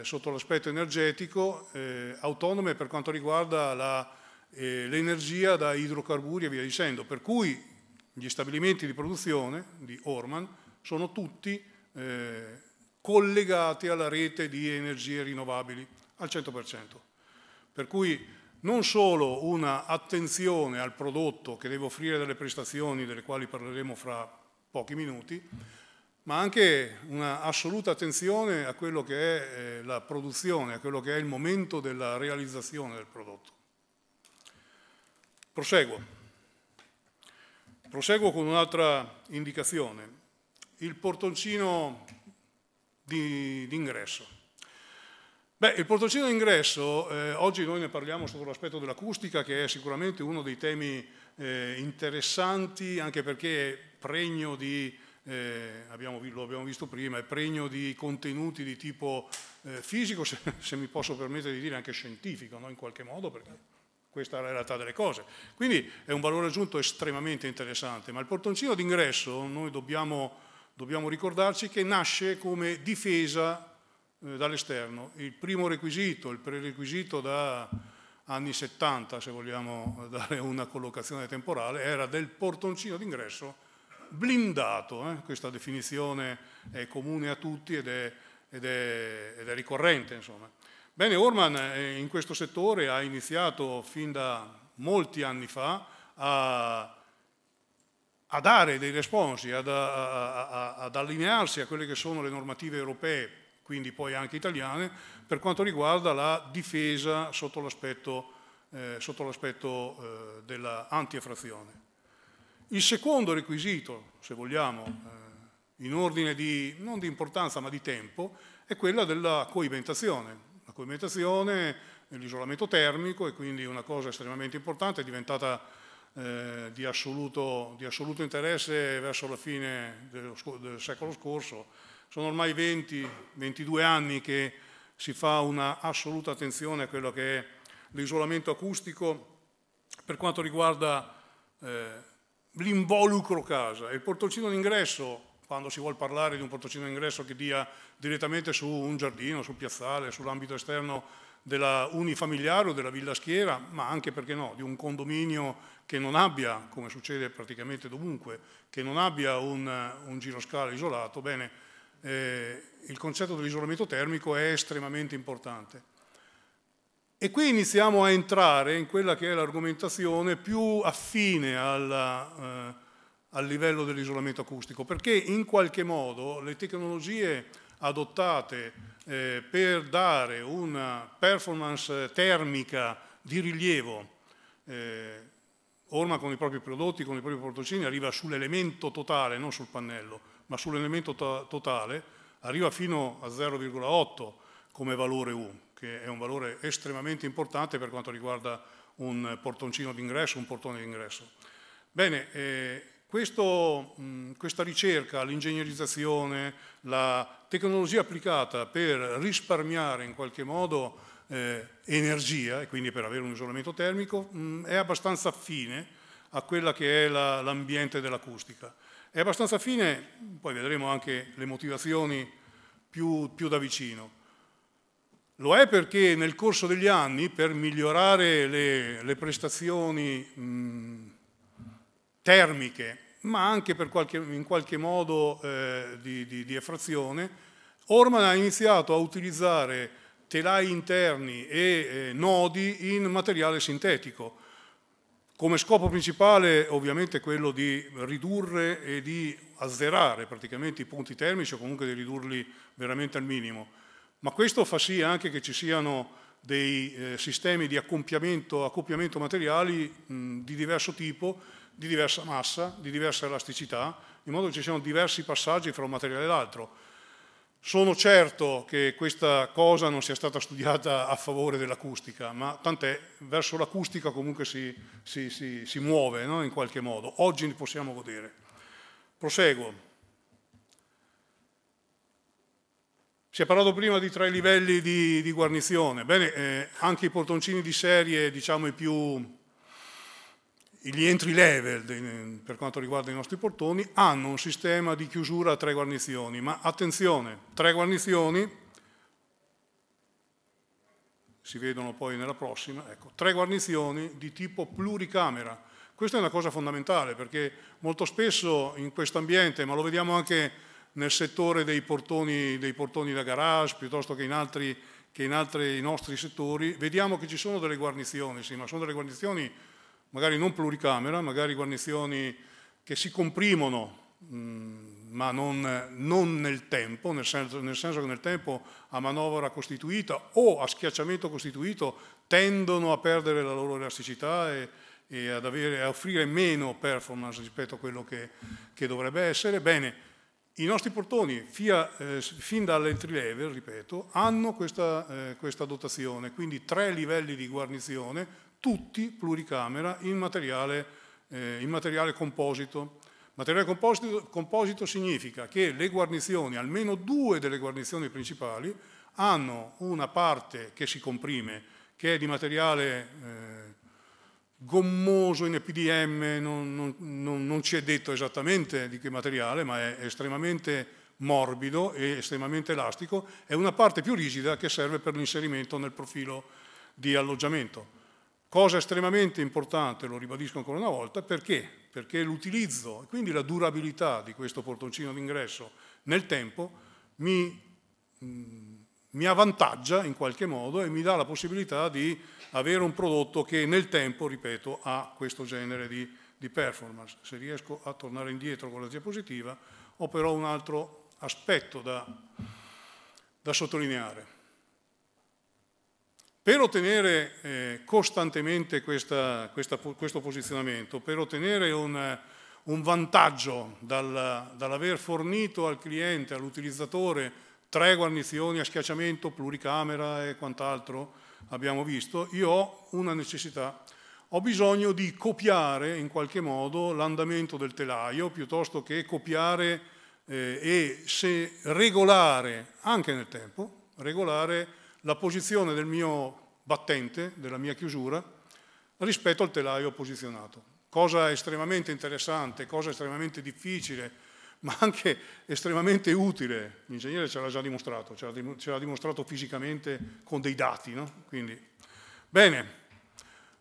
energetico, eh, autonome per quanto riguarda eh, l'energia da idrocarburi e via dicendo, per cui gli stabilimenti di produzione di Orman sono tutti collegati alla rete di energie rinnovabili al 100%. Per cui non solo un'attenzione al prodotto che deve offrire delle prestazioni delle quali parleremo fra pochi minuti, ma anche un'assoluta attenzione a quello che è eh, la produzione, a quello che è il momento della realizzazione del prodotto. Proseguo. Proseguo con un'altra indicazione, il portoncino d'ingresso. Di, Beh, il portoncino d'ingresso, eh, oggi noi ne parliamo sotto l'aspetto dell'acustica, che è sicuramente uno dei temi eh, interessanti, anche perché è pregno di, eh, abbiamo, lo abbiamo visto prima, è pregno di contenuti di tipo eh, fisico, se, se, mi posso permettere di dire anche scientifico, no? in qualche modo, perché questa è la realtà delle cose. Quindi è un valore aggiunto estremamente interessante, ma il portoncino d'ingresso noi dobbiamo, dobbiamo ricordarci che nasce come difesa eh, dall'esterno. Il primo requisito, il prerequisito da anni 70, se vogliamo [LAUGHS] dare una collocazione temporale, era del portoncino d'ingresso blindato, eh? questa definizione è comune a tutti ed è, ed è, ed è ricorrente. Insomma. Bene, Orman eh, in questo settore ha iniziato fin da molti anni fa a, a dare dei responsi, ad, a, a, ad allinearsi a quelle che sono le normative europee quindi poi anche italiane, per quanto riguarda la difesa sotto l'aspetto, eh, eh, dell'antieffrazione. Il secondo requisito, se vogliamo, eh, in ordine di, non di importanza ma di tempo, è quella della coibentazione. La coibentazione, l'isolamento termico è quindi una cosa estremamente importante, è diventata eh, di, assoluto, di, assoluto, interesse verso la fine dello, del secolo scorso, sono ormai 20-22 anni che si fa una assoluta attenzione a quello che è l'isolamento acustico per quanto riguarda eh, l'involucro casa. Il portoncino d'ingresso quando si vuole parlare di un portoncino d'ingresso che dia direttamente su un giardino, sul piazzale, sull'ambito esterno della unifamiliare o della villa schiera, ma anche perché no, di un condominio che non abbia, come succede praticamente dovunque, che non abbia un, un giroscala isolato, bene, eh, il concetto dell'isolamento termico è estremamente importante. E qui iniziamo a entrare in quella che è l'argomentazione più affine alla, eh, al livello dell'isolamento acustico, perché in qualche modo le tecnologie adottate eh, per dare una performance termica di rilievo, eh, Orma con i propri prodotti, con i propri portocini, arriva sull'elemento totale, non sul pannello, ma sull'elemento to totale, arriva fino a 0,8 come valore U, che è un valore estremamente importante per quanto riguarda un portoncino d'ingresso, un portone d'ingresso. Bene, eh, questo, mh, questa ricerca, l'ingegnerizzazione, la tecnologia applicata per risparmiare in qualche modo eh, energia e quindi per avere un isolamento termico mh, è abbastanza affine a quella che è l'ambiente dell'acustica. È abbastanza fine, poi vedremo anche le motivazioni più, più da vicino. Lo è perché nel corso degli anni, per migliorare le, le prestazioni mh, termiche, ma anche qualche, in qualche modo eh, di, di, di, effrazione, Orman ha iniziato a utilizzare telai interni e eh, nodi in materiale sintetico come scopo principale ovviamente quello di ridurre e di azzerare praticamente i punti termici o comunque di ridurli veramente al minimo, ma questo fa sì anche che ci siano dei eh, sistemi di accoppiamento, accoppiamento materiali mh, di diverso tipo, di diversa massa, di diversa elasticità, in modo che ci siano diversi passaggi fra un materiale e l'altro sono certo che questa cosa non sia stata studiata a favore dell'acustica, ma tant'è, verso l'acustica comunque si, si, si, si muove no? in qualche modo. Oggi ne possiamo godere. Proseguo. Si è parlato prima di tre livelli di, di guarnizione. Bene, eh, anche i portoncini di serie, diciamo i più, gli entry level per quanto riguarda i nostri portoni hanno un sistema di chiusura a tre guarnizioni, ma attenzione, tre guarnizioni si vedono poi nella prossima, ecco, tre guarnizioni di tipo pluricamera. Questa è una cosa fondamentale perché molto spesso in questo ambiente, ma lo vediamo anche nel settore dei portoni, dei portoni da garage piuttosto che in altri che in altri nostri settori, vediamo che ci sono delle guarnizioni, sì, ma sono delle guarnizioni magari non pluricamera, magari guarnizioni che si comprimono, mm, ma non, non, nel tempo, nel senso, nel senso, che nel tempo a manovra costituita o a schiacciamento costituito tendono a perdere la loro elasticità e, e ad avere, a offrire meno performance rispetto a quello che, che dovrebbe essere. Bene, i nostri portoni, fia, eh, fin dall'entry level, ripeto, hanno questa, eh, questa dotazione, quindi tre livelli di guarnizione, tutti pluricamera in materiale, eh, in materiale composito. Materiale composito, composito significa che le guarnizioni, almeno due delle guarnizioni principali, hanno una parte che si comprime, che è di materiale eh, gommoso in EPDM, non, non, non, non, ci è detto esattamente di che materiale, ma è estremamente morbido e estremamente elastico, e una parte più rigida che serve per l'inserimento nel profilo di alloggiamento. Cosa estremamente importante, lo ribadisco ancora una volta, perché? Perché l'utilizzo e quindi la durabilità di questo portoncino d'ingresso nel tempo mi, mm, mi avvantaggia in qualche modo e mi dà la possibilità di avere un prodotto che nel tempo, ripeto, ha questo genere di, di performance. Se riesco a tornare indietro con la diapositiva, ho però un altro aspetto da, da sottolineare. Per ottenere eh, costantemente questa, questa, questo posizionamento, per ottenere un, un vantaggio dal, dall'aver fornito al cliente, all'utilizzatore, tre guarnizioni a schiacciamento, pluricamera e quant'altro abbiamo visto, io ho una necessità ho bisogno di copiare in qualche modo l'andamento del telaio piuttosto che copiare eh, e regolare anche nel tempo, regolare la posizione del mio battente della mia chiusura rispetto al telaio posizionato. Cosa estremamente interessante, cosa estremamente difficile, ma anche estremamente utile. L'ingegnere ce l'ha già dimostrato, ce l'ha dimostrato fisicamente con dei dati. No? Quindi, bene,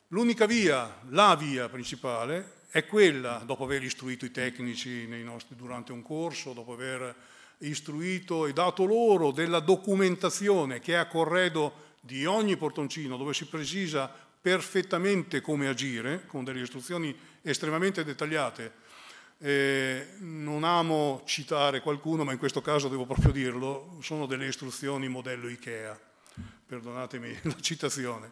l'unica via, la via principale, è quella, dopo aver istruito i tecnici nostri, durante un corso, dopo aver istruito e dato loro della documentazione che è a corredo di ogni portoncino dove si precisa perfettamente come agire, con delle istruzioni estremamente dettagliate. Eh, non amo citare qualcuno, ma in questo caso devo proprio dirlo, sono delle istruzioni modello Ikea, perdonatemi [LAUGHS] la citazione.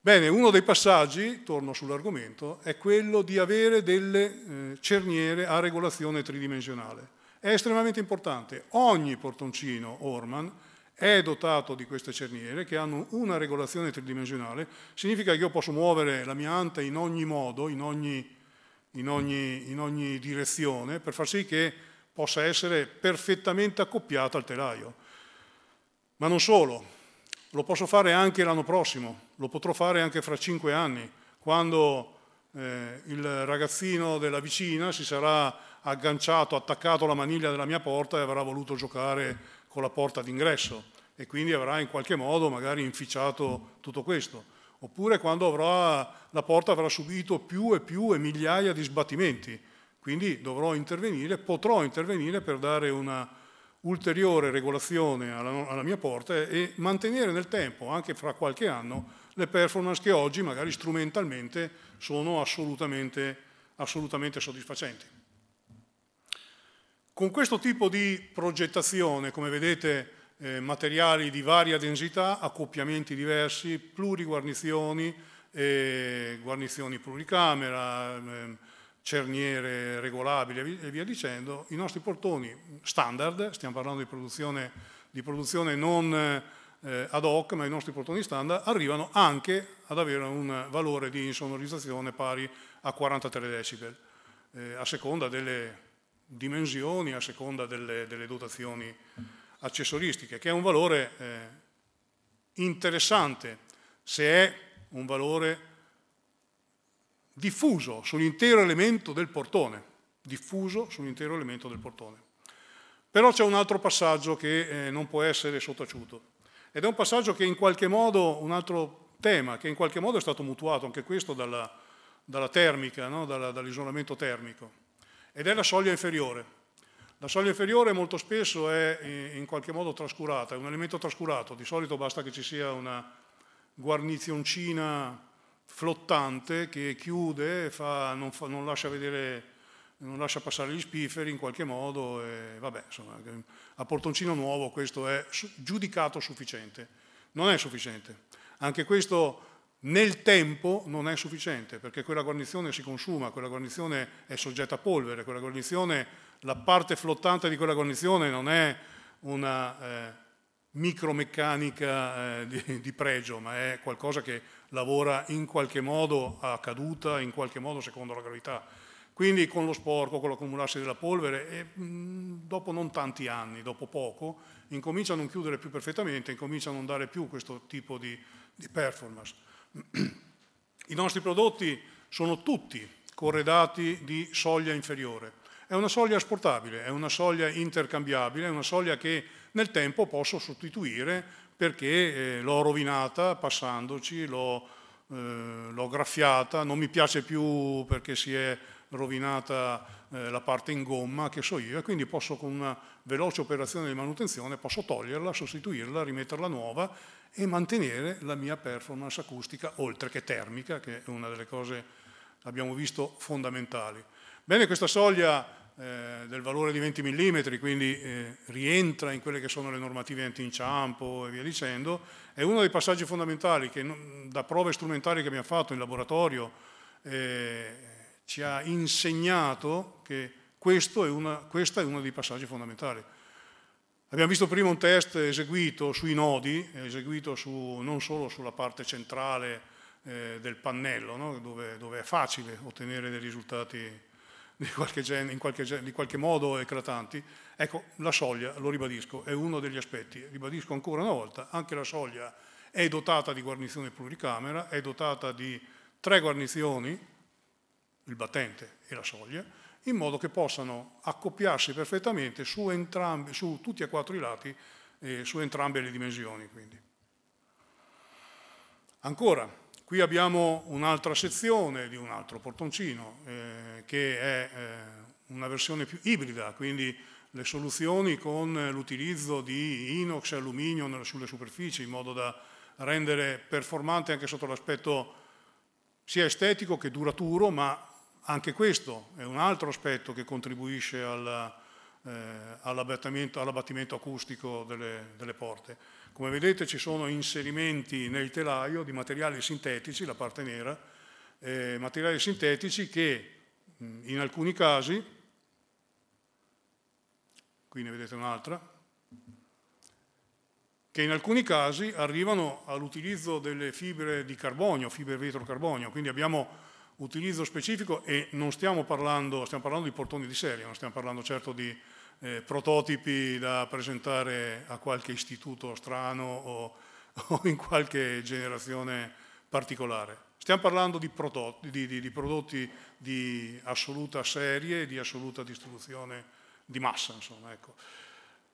Bene, uno dei passaggi, torno sull'argomento, è quello di avere delle eh, cerniere a regolazione tridimensionale. È estremamente importante. Ogni portoncino Orman è dotato di queste cerniere che hanno una regolazione tridimensionale, significa che io posso muovere la mia anta in ogni modo, in ogni, in ogni, in ogni direzione, per far sì che possa essere perfettamente accoppiata al telaio. Ma non solo, lo posso fare anche l'anno prossimo, lo potrò fare anche fra cinque anni, quando eh, il ragazzino della vicina si sarà agganciato, attaccato alla maniglia della mia porta e avrà voluto giocare con la porta d'ingresso e quindi avrà in qualche modo magari inficiato tutto questo. Oppure quando avrà, la porta avrà subito più e più e migliaia di sbattimenti, quindi dovrò intervenire, potrò intervenire per dare una ulteriore regolazione alla, alla mia porta e mantenere nel tempo, anche fra qualche anno, le performance che oggi magari strumentalmente sono assolutamente, assolutamente soddisfacenti. Con questo tipo di progettazione, come vedete, eh, materiali di varia densità, accoppiamenti diversi, pluriguarnizioni, eh, guarnizioni pluricamera, eh, cerniere regolabili e via dicendo, i nostri portoni standard, stiamo parlando di produzione, di produzione non eh, ad hoc, ma i nostri portoni standard arrivano anche ad avere un valore di insonorizzazione pari a 43 decibel, eh, a seconda delle dimensioni a seconda delle, delle dotazioni accessoristiche, che è un valore eh, interessante se è un valore diffuso sull'intero elemento del portone, diffuso sull'intero elemento del portone. Però c'è un altro passaggio che eh, non può essere sottaciuto ed è un passaggio che in qualche modo, un altro tema che in qualche modo è stato mutuato anche questo dalla, dalla termica, no? dalla, dall'isolamento termico ed è la soglia inferiore. La soglia inferiore molto spesso è eh, in qualche modo trascurata, è un elemento trascurato, di solito basta che ci sia una guarnizioncina flottante che chiude, fa, non, fa, non, lascia vedere, non, lascia passare gli spifferi in qualche modo, e vabbè, insomma, a portoncino nuovo questo è giudicato sufficiente. Non è sufficiente. Anche questo nel tempo non è sufficiente perché quella guarnizione si consuma, quella guarnizione è soggetta a polvere, quella guarnizione, la parte flottante di quella guarnizione non è una eh, micromeccanica eh, di, di pregio, ma è qualcosa che lavora in qualche modo a caduta, in qualche modo secondo la gravità. Quindi con lo sporco, con l'accumularsi della polvere, e, mh, dopo non tanti anni, dopo poco, incomincia a non chiudere più perfettamente, incomincia a non dare più questo tipo di, di performance. [CLEARS THROAT] I nostri prodotti sono tutti corredati di soglia inferiore. È una soglia esportabile, è una soglia intercambiabile, è una soglia che nel tempo posso sostituire perché eh, l'ho rovinata passandoci, l'ho, eh, l'ho graffiata, non mi piace più perché si è rovinata eh, la parte in gomma, che so io, e quindi posso con una veloce operazione di manutenzione posso toglierla, sostituirla, rimetterla nuova e mantenere la mia performance acustica oltre che termica, che è una delle cose, abbiamo visto, fondamentali. Bene, questa soglia eh, del valore di 20 mm, quindi eh, rientra in quelle che sono le normative anti-inciampo e via dicendo, è uno dei passaggi fondamentali che da prove strumentali che abbiamo fatto in laboratorio eh, ci ha insegnato che è una, questo è uno dei passaggi fondamentali. Abbiamo visto prima un test eseguito sui nodi, eseguito su, non solo sulla parte centrale eh, del pannello, no? dove, dove, è facile ottenere dei risultati di qualche, gen, qualche, di qualche modo eclatanti. Ecco, la soglia, lo ribadisco, è uno degli aspetti. Ribadisco ancora una volta, anche la soglia è dotata di guarnizione pluricamera, è dotata di tre guarnizioni, il battente e la soglia, in modo che possano accoppiarsi perfettamente su, entrambi, su tutti e quattro i lati, eh, su entrambe le dimensioni. Quindi. Ancora, qui abbiamo un'altra sezione di un altro portoncino, eh, che è eh, una versione più ibrida, quindi le soluzioni con l'utilizzo di inox e alluminio sulle superfici, in modo da rendere performante anche sotto l'aspetto sia estetico che duraturo, ma anche questo è un altro aspetto che contribuisce al, eh, all'abbattimento, all'abbattimento, acustico delle, delle, porte. Come vedete ci sono inserimenti nel telaio di materiali sintetici, la parte nera, eh, materiali sintetici che mm, in alcuni casi, qui ne vedete un'altra, che in alcuni casi arrivano all'utilizzo delle fibre di carbonio, fibre vetrocarbonio, quindi abbiamo utilizzo specifico e non stiamo parlando, stiamo parlando di portoni di serie, non stiamo parlando certo di eh, prototipi da presentare a qualche istituto strano o, o in qualche generazione particolare. Stiamo parlando di, prodotti di, di, di, prodotti di assoluta serie, di assoluta distribuzione di massa. Insomma, ecco.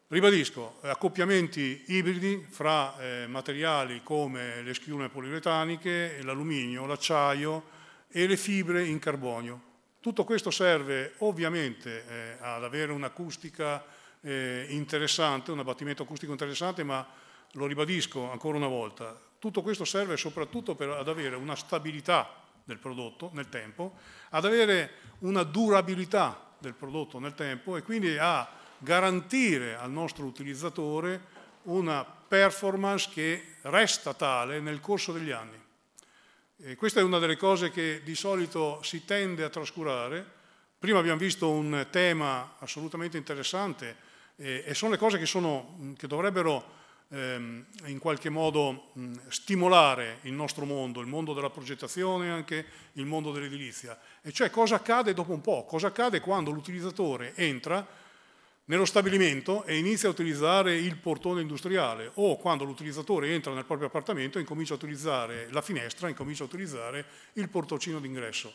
Ribadisco, accoppiamenti ibridi fra eh, materiali come le schiume poliuretaniche, l'alluminio, l'acciaio, e le fibre in carbonio. Tutto questo serve ovviamente eh, ad avere un'acustica eh, interessante, un abbattimento acustico interessante, ma lo ribadisco ancora una volta, tutto questo serve soprattutto per, ad avere una stabilità del prodotto nel tempo, ad avere una durabilità del prodotto nel tempo e quindi a garantire al nostro utilizzatore una performance che resta tale nel corso degli anni. Eh, questa è una delle cose che di solito si tende a trascurare. Prima abbiamo visto un tema assolutamente interessante e sono le cose che, sono, che dovrebbero ehm, in qualche modo stimolare il nostro mondo, il mondo della progettazione e anche il mondo dell'edilizia. E cioè cosa accade dopo un po', cosa accade quando l'utilizzatore entra nello stabilimento e inizia a utilizzare il portone industriale o quando l'utilizzatore entra nel proprio appartamento e incomincia a utilizzare la finestra, incomincia a utilizzare il portocino d'ingresso.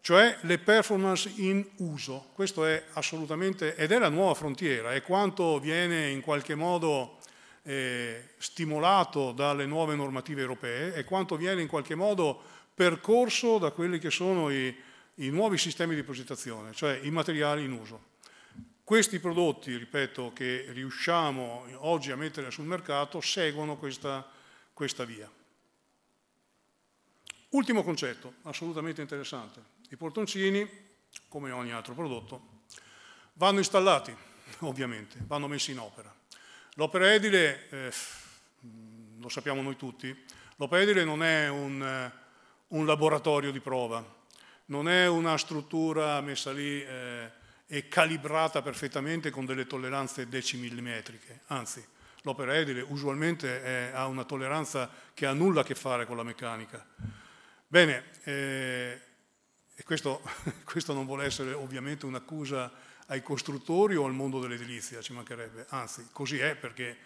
Cioè le performance in uso, questo è assolutamente, ed è la nuova frontiera, è quanto viene in qualche modo eh, stimolato dalle nuove normative europee, è quanto viene in qualche modo percorso da quelli che sono i, i nuovi sistemi di progettazione, cioè i materiali in uso. Questi prodotti, ripeto, che riusciamo oggi a mettere sul mercato seguono questa, questa via. Ultimo concetto, assolutamente interessante. I portoncini, come ogni altro prodotto, vanno installati, [LAUGHS] ovviamente, vanno messi in opera. L'opera edile, eh, lo sappiamo noi tutti, l'opera edile non è un, un, laboratorio di prova, non è una struttura messa lì... Eh, è calibrata perfettamente con delle tolleranze decimillimetriche, anzi l'opera edile usualmente è, ha una tolleranza che ha nulla a che fare con la meccanica. Bene, eh, e questo, [LAUGHS] questo, non vuole essere ovviamente un'accusa ai costruttori o al mondo dell'edilizia, ci mancherebbe, anzi così è perché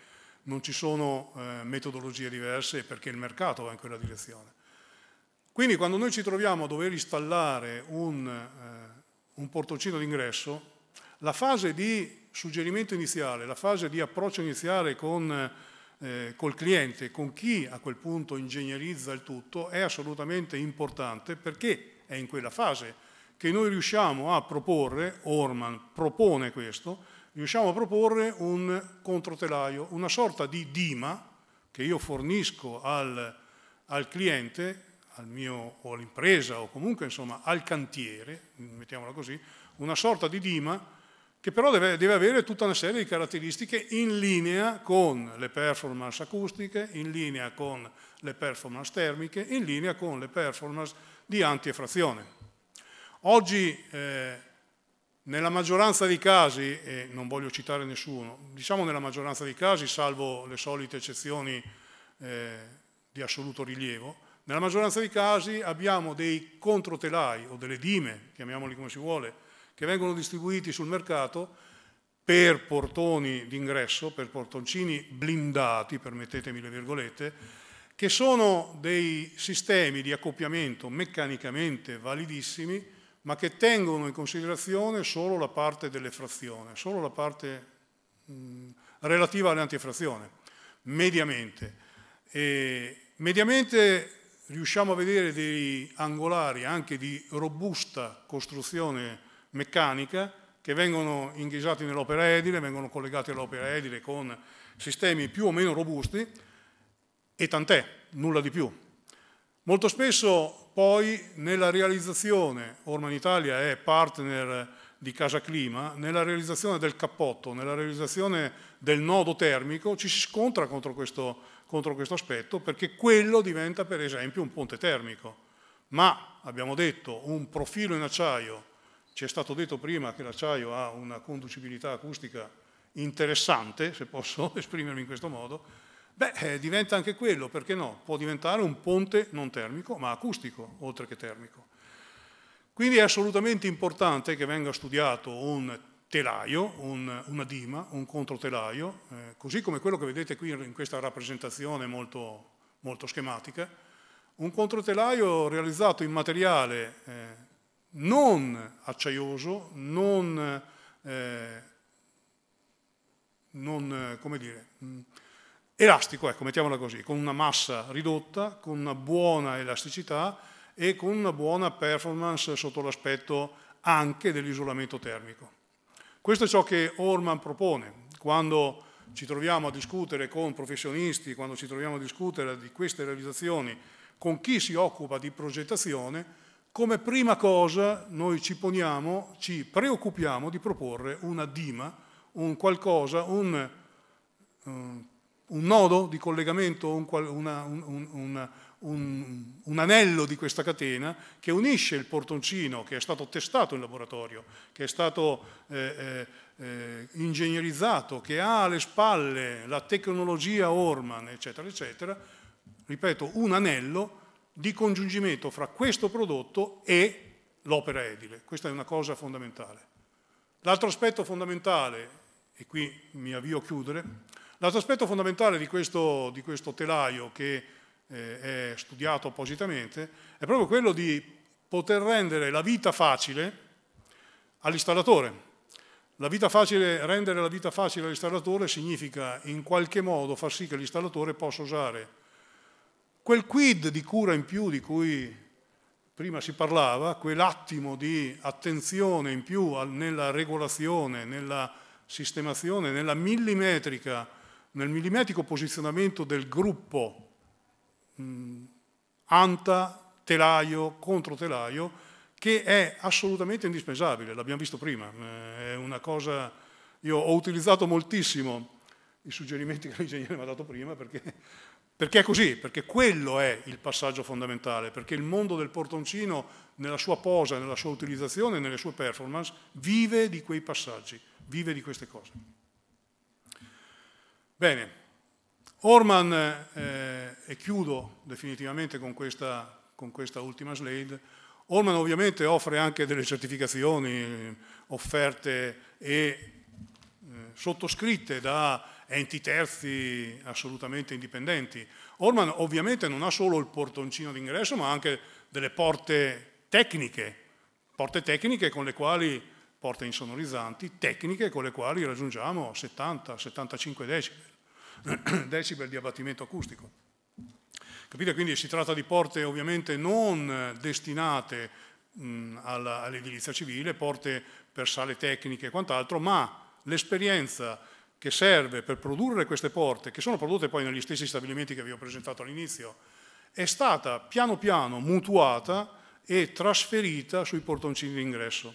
non ci sono eh, metodologie diverse e perché il mercato va in quella direzione. Quindi quando noi ci troviamo a dover installare un... Eh, un portoncino d'ingresso, la fase di suggerimento iniziale, la fase di approccio iniziale con, eh, col cliente, con chi a quel punto ingegnerizza il tutto, è assolutamente importante perché è in quella fase che noi riusciamo a proporre, Orman propone questo, riusciamo a proporre un controtelaio, una sorta di dima che io fornisco al, al cliente al mio, o all'impresa o comunque insomma, al cantiere, mettiamola così, una sorta di dima che però deve, deve, avere tutta una serie di caratteristiche in linea con le performance acustiche, in linea con le performance termiche, in linea con le performance di antiefrazione. Oggi eh, nella maggioranza dei casi, e non voglio citare nessuno, diciamo nella maggioranza dei casi, salvo le solite eccezioni eh, di assoluto rilievo, nella maggioranza dei casi abbiamo dei controtelai o delle dime, chiamiamoli come si vuole, che vengono distribuiti sul mercato per portoni d'ingresso, per portoncini blindati, permettetemi le virgolette, che sono dei sistemi di accoppiamento meccanicamente validissimi, ma che tengono in considerazione solo la parte dell'effrazione, solo la parte mh, relativa all'antieffrazione, mediamente. E mediamente riusciamo a vedere dei angolari anche di robusta costruzione meccanica che vengono inghisati nell'opera edile, vengono collegati all'opera edile con sistemi più o meno robusti e tant'è, nulla di più. Molto spesso poi nella realizzazione, Orman Italia è partner di Casa Clima, nella realizzazione del cappotto, nella realizzazione del nodo termico ci si scontra contro questo contro questo aspetto perché quello diventa per esempio un ponte termico. Ma abbiamo detto un profilo in acciaio, ci è stato detto prima che l'acciaio ha una conducibilità acustica interessante, se posso [LAUGHS] esprimermi in questo modo, beh, eh, diventa anche quello, perché no? Può diventare un ponte non termico, ma acustico, oltre che termico. Quindi è assolutamente importante che venga studiato un telaio, un, una dima, un controtelaio, eh, così come quello che vedete qui in questa rappresentazione molto, molto schematica, un controtelaio realizzato in materiale eh, non acciaioso, non, eh, non come dire, mh, mm, elastico, ecco, mettiamola così, con una massa ridotta, con una buona elasticità e con una buona performance sotto l'aspetto anche dell'isolamento termico. Questo è ciò che Orman propone. Quando ci troviamo a discutere con professionisti, quando ci troviamo a discutere di queste realizzazioni, con chi si occupa di progettazione, come prima cosa noi ci poniamo, ci preoccupiamo di proporre una dima, un qualcosa, un, eh, un nodo di collegamento, un, una, un, una, un, un, anello di questa catena che unisce il portoncino che è stato testato in laboratorio, che è stato eh, eh, eh, ingegnerizzato, che ha alle spalle la tecnologia Orman, eccetera, eccetera, ripeto, un anello di congiungimento fra questo prodotto e l'opera edile. Questa è una cosa fondamentale. L'altro aspetto fondamentale, e qui mi avvio a chiudere, l'altro aspetto fondamentale di questo, di questo telaio che eh, è studiato appositamente, è proprio quello di poter rendere la vita facile all'installatore. La vita facile, rendere la vita facile all'installatore significa in qualche modo far sì che l'installatore possa usare quel quid di cura in più di cui prima si parlava, quell'attimo di attenzione in più nella regolazione, nella sistemazione, nella millimetrica, nel millimetrico posizionamento del gruppo mh, mm, anta, telaio, contro telaio, che è assolutamente indispensabile, l'abbiamo visto prima, eh, è una cosa, io ho utilizzato moltissimo i suggerimenti che l'ingegnere mi ha dato prima perché, perché è così, perché quello è il passaggio fondamentale, perché il mondo del portoncino nella sua posa, nella sua utilizzazione, nelle sue performance, vive di quei passaggi, vive di queste cose. Bene, Orman, eh, e chiudo definitivamente con questa, con questa ultima slide, Orman ovviamente offre anche delle certificazioni offerte e eh, sottoscritte da enti terzi assolutamente indipendenti. Orman ovviamente non ha solo il portoncino d'ingresso ma anche delle porte tecniche, porte tecniche con le quali, porte insonorizzanti, tecniche con le quali raggiungiamo 70-75 decibel [CLEARS THROAT] decibel di abbattimento acustico. Capite? Quindi si tratta di porte ovviamente non destinate all'edilizia civile, porte per sale tecniche e quant'altro, ma l'esperienza che serve per produrre queste porte, che sono prodotte poi negli stessi stabilimenti che vi ho presentato all'inizio, è stata piano piano mutuata e trasferita sui portoncini d'ingresso.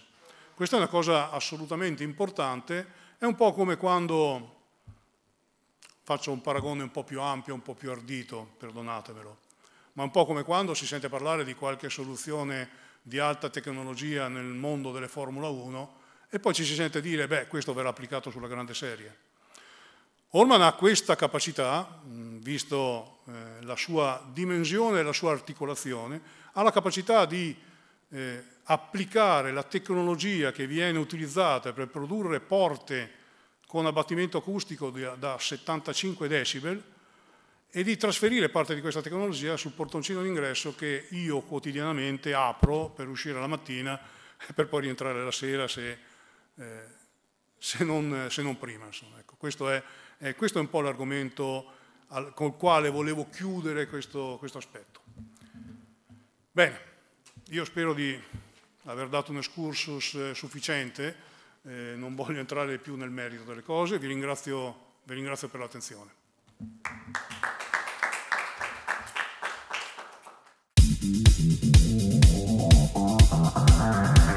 Questa è una cosa assolutamente importante, è un po' come quando Faccio un paragone un po' più ampio, un po' più ardito, perdonatemelo, ma un po' come quando si sente parlare di qualche soluzione di alta tecnologia nel mondo delle Formula 1 e poi ci si sente dire, beh, questo verrà applicato sulla grande serie. Holman ha questa capacità, visto eh, la sua dimensione e la sua articolazione, ha la capacità di eh, applicare la tecnologia che viene utilizzata per produrre porte con abbattimento acustico da 75 decibel e di trasferire parte di questa tecnologia sul portoncino d'ingresso che io quotidianamente apro per uscire la mattina e per poi rientrare la sera se, eh, se, non, se non, prima. Ecco, questo, è, eh, questo, è, un po' l'argomento col quale volevo chiudere questo, questo aspetto. Bene, io spero di aver dato un excursus eh, sufficiente eh, non voglio entrare più nel merito delle cose, vi ringrazio, vi ringrazio per l'attenzione. Thank you.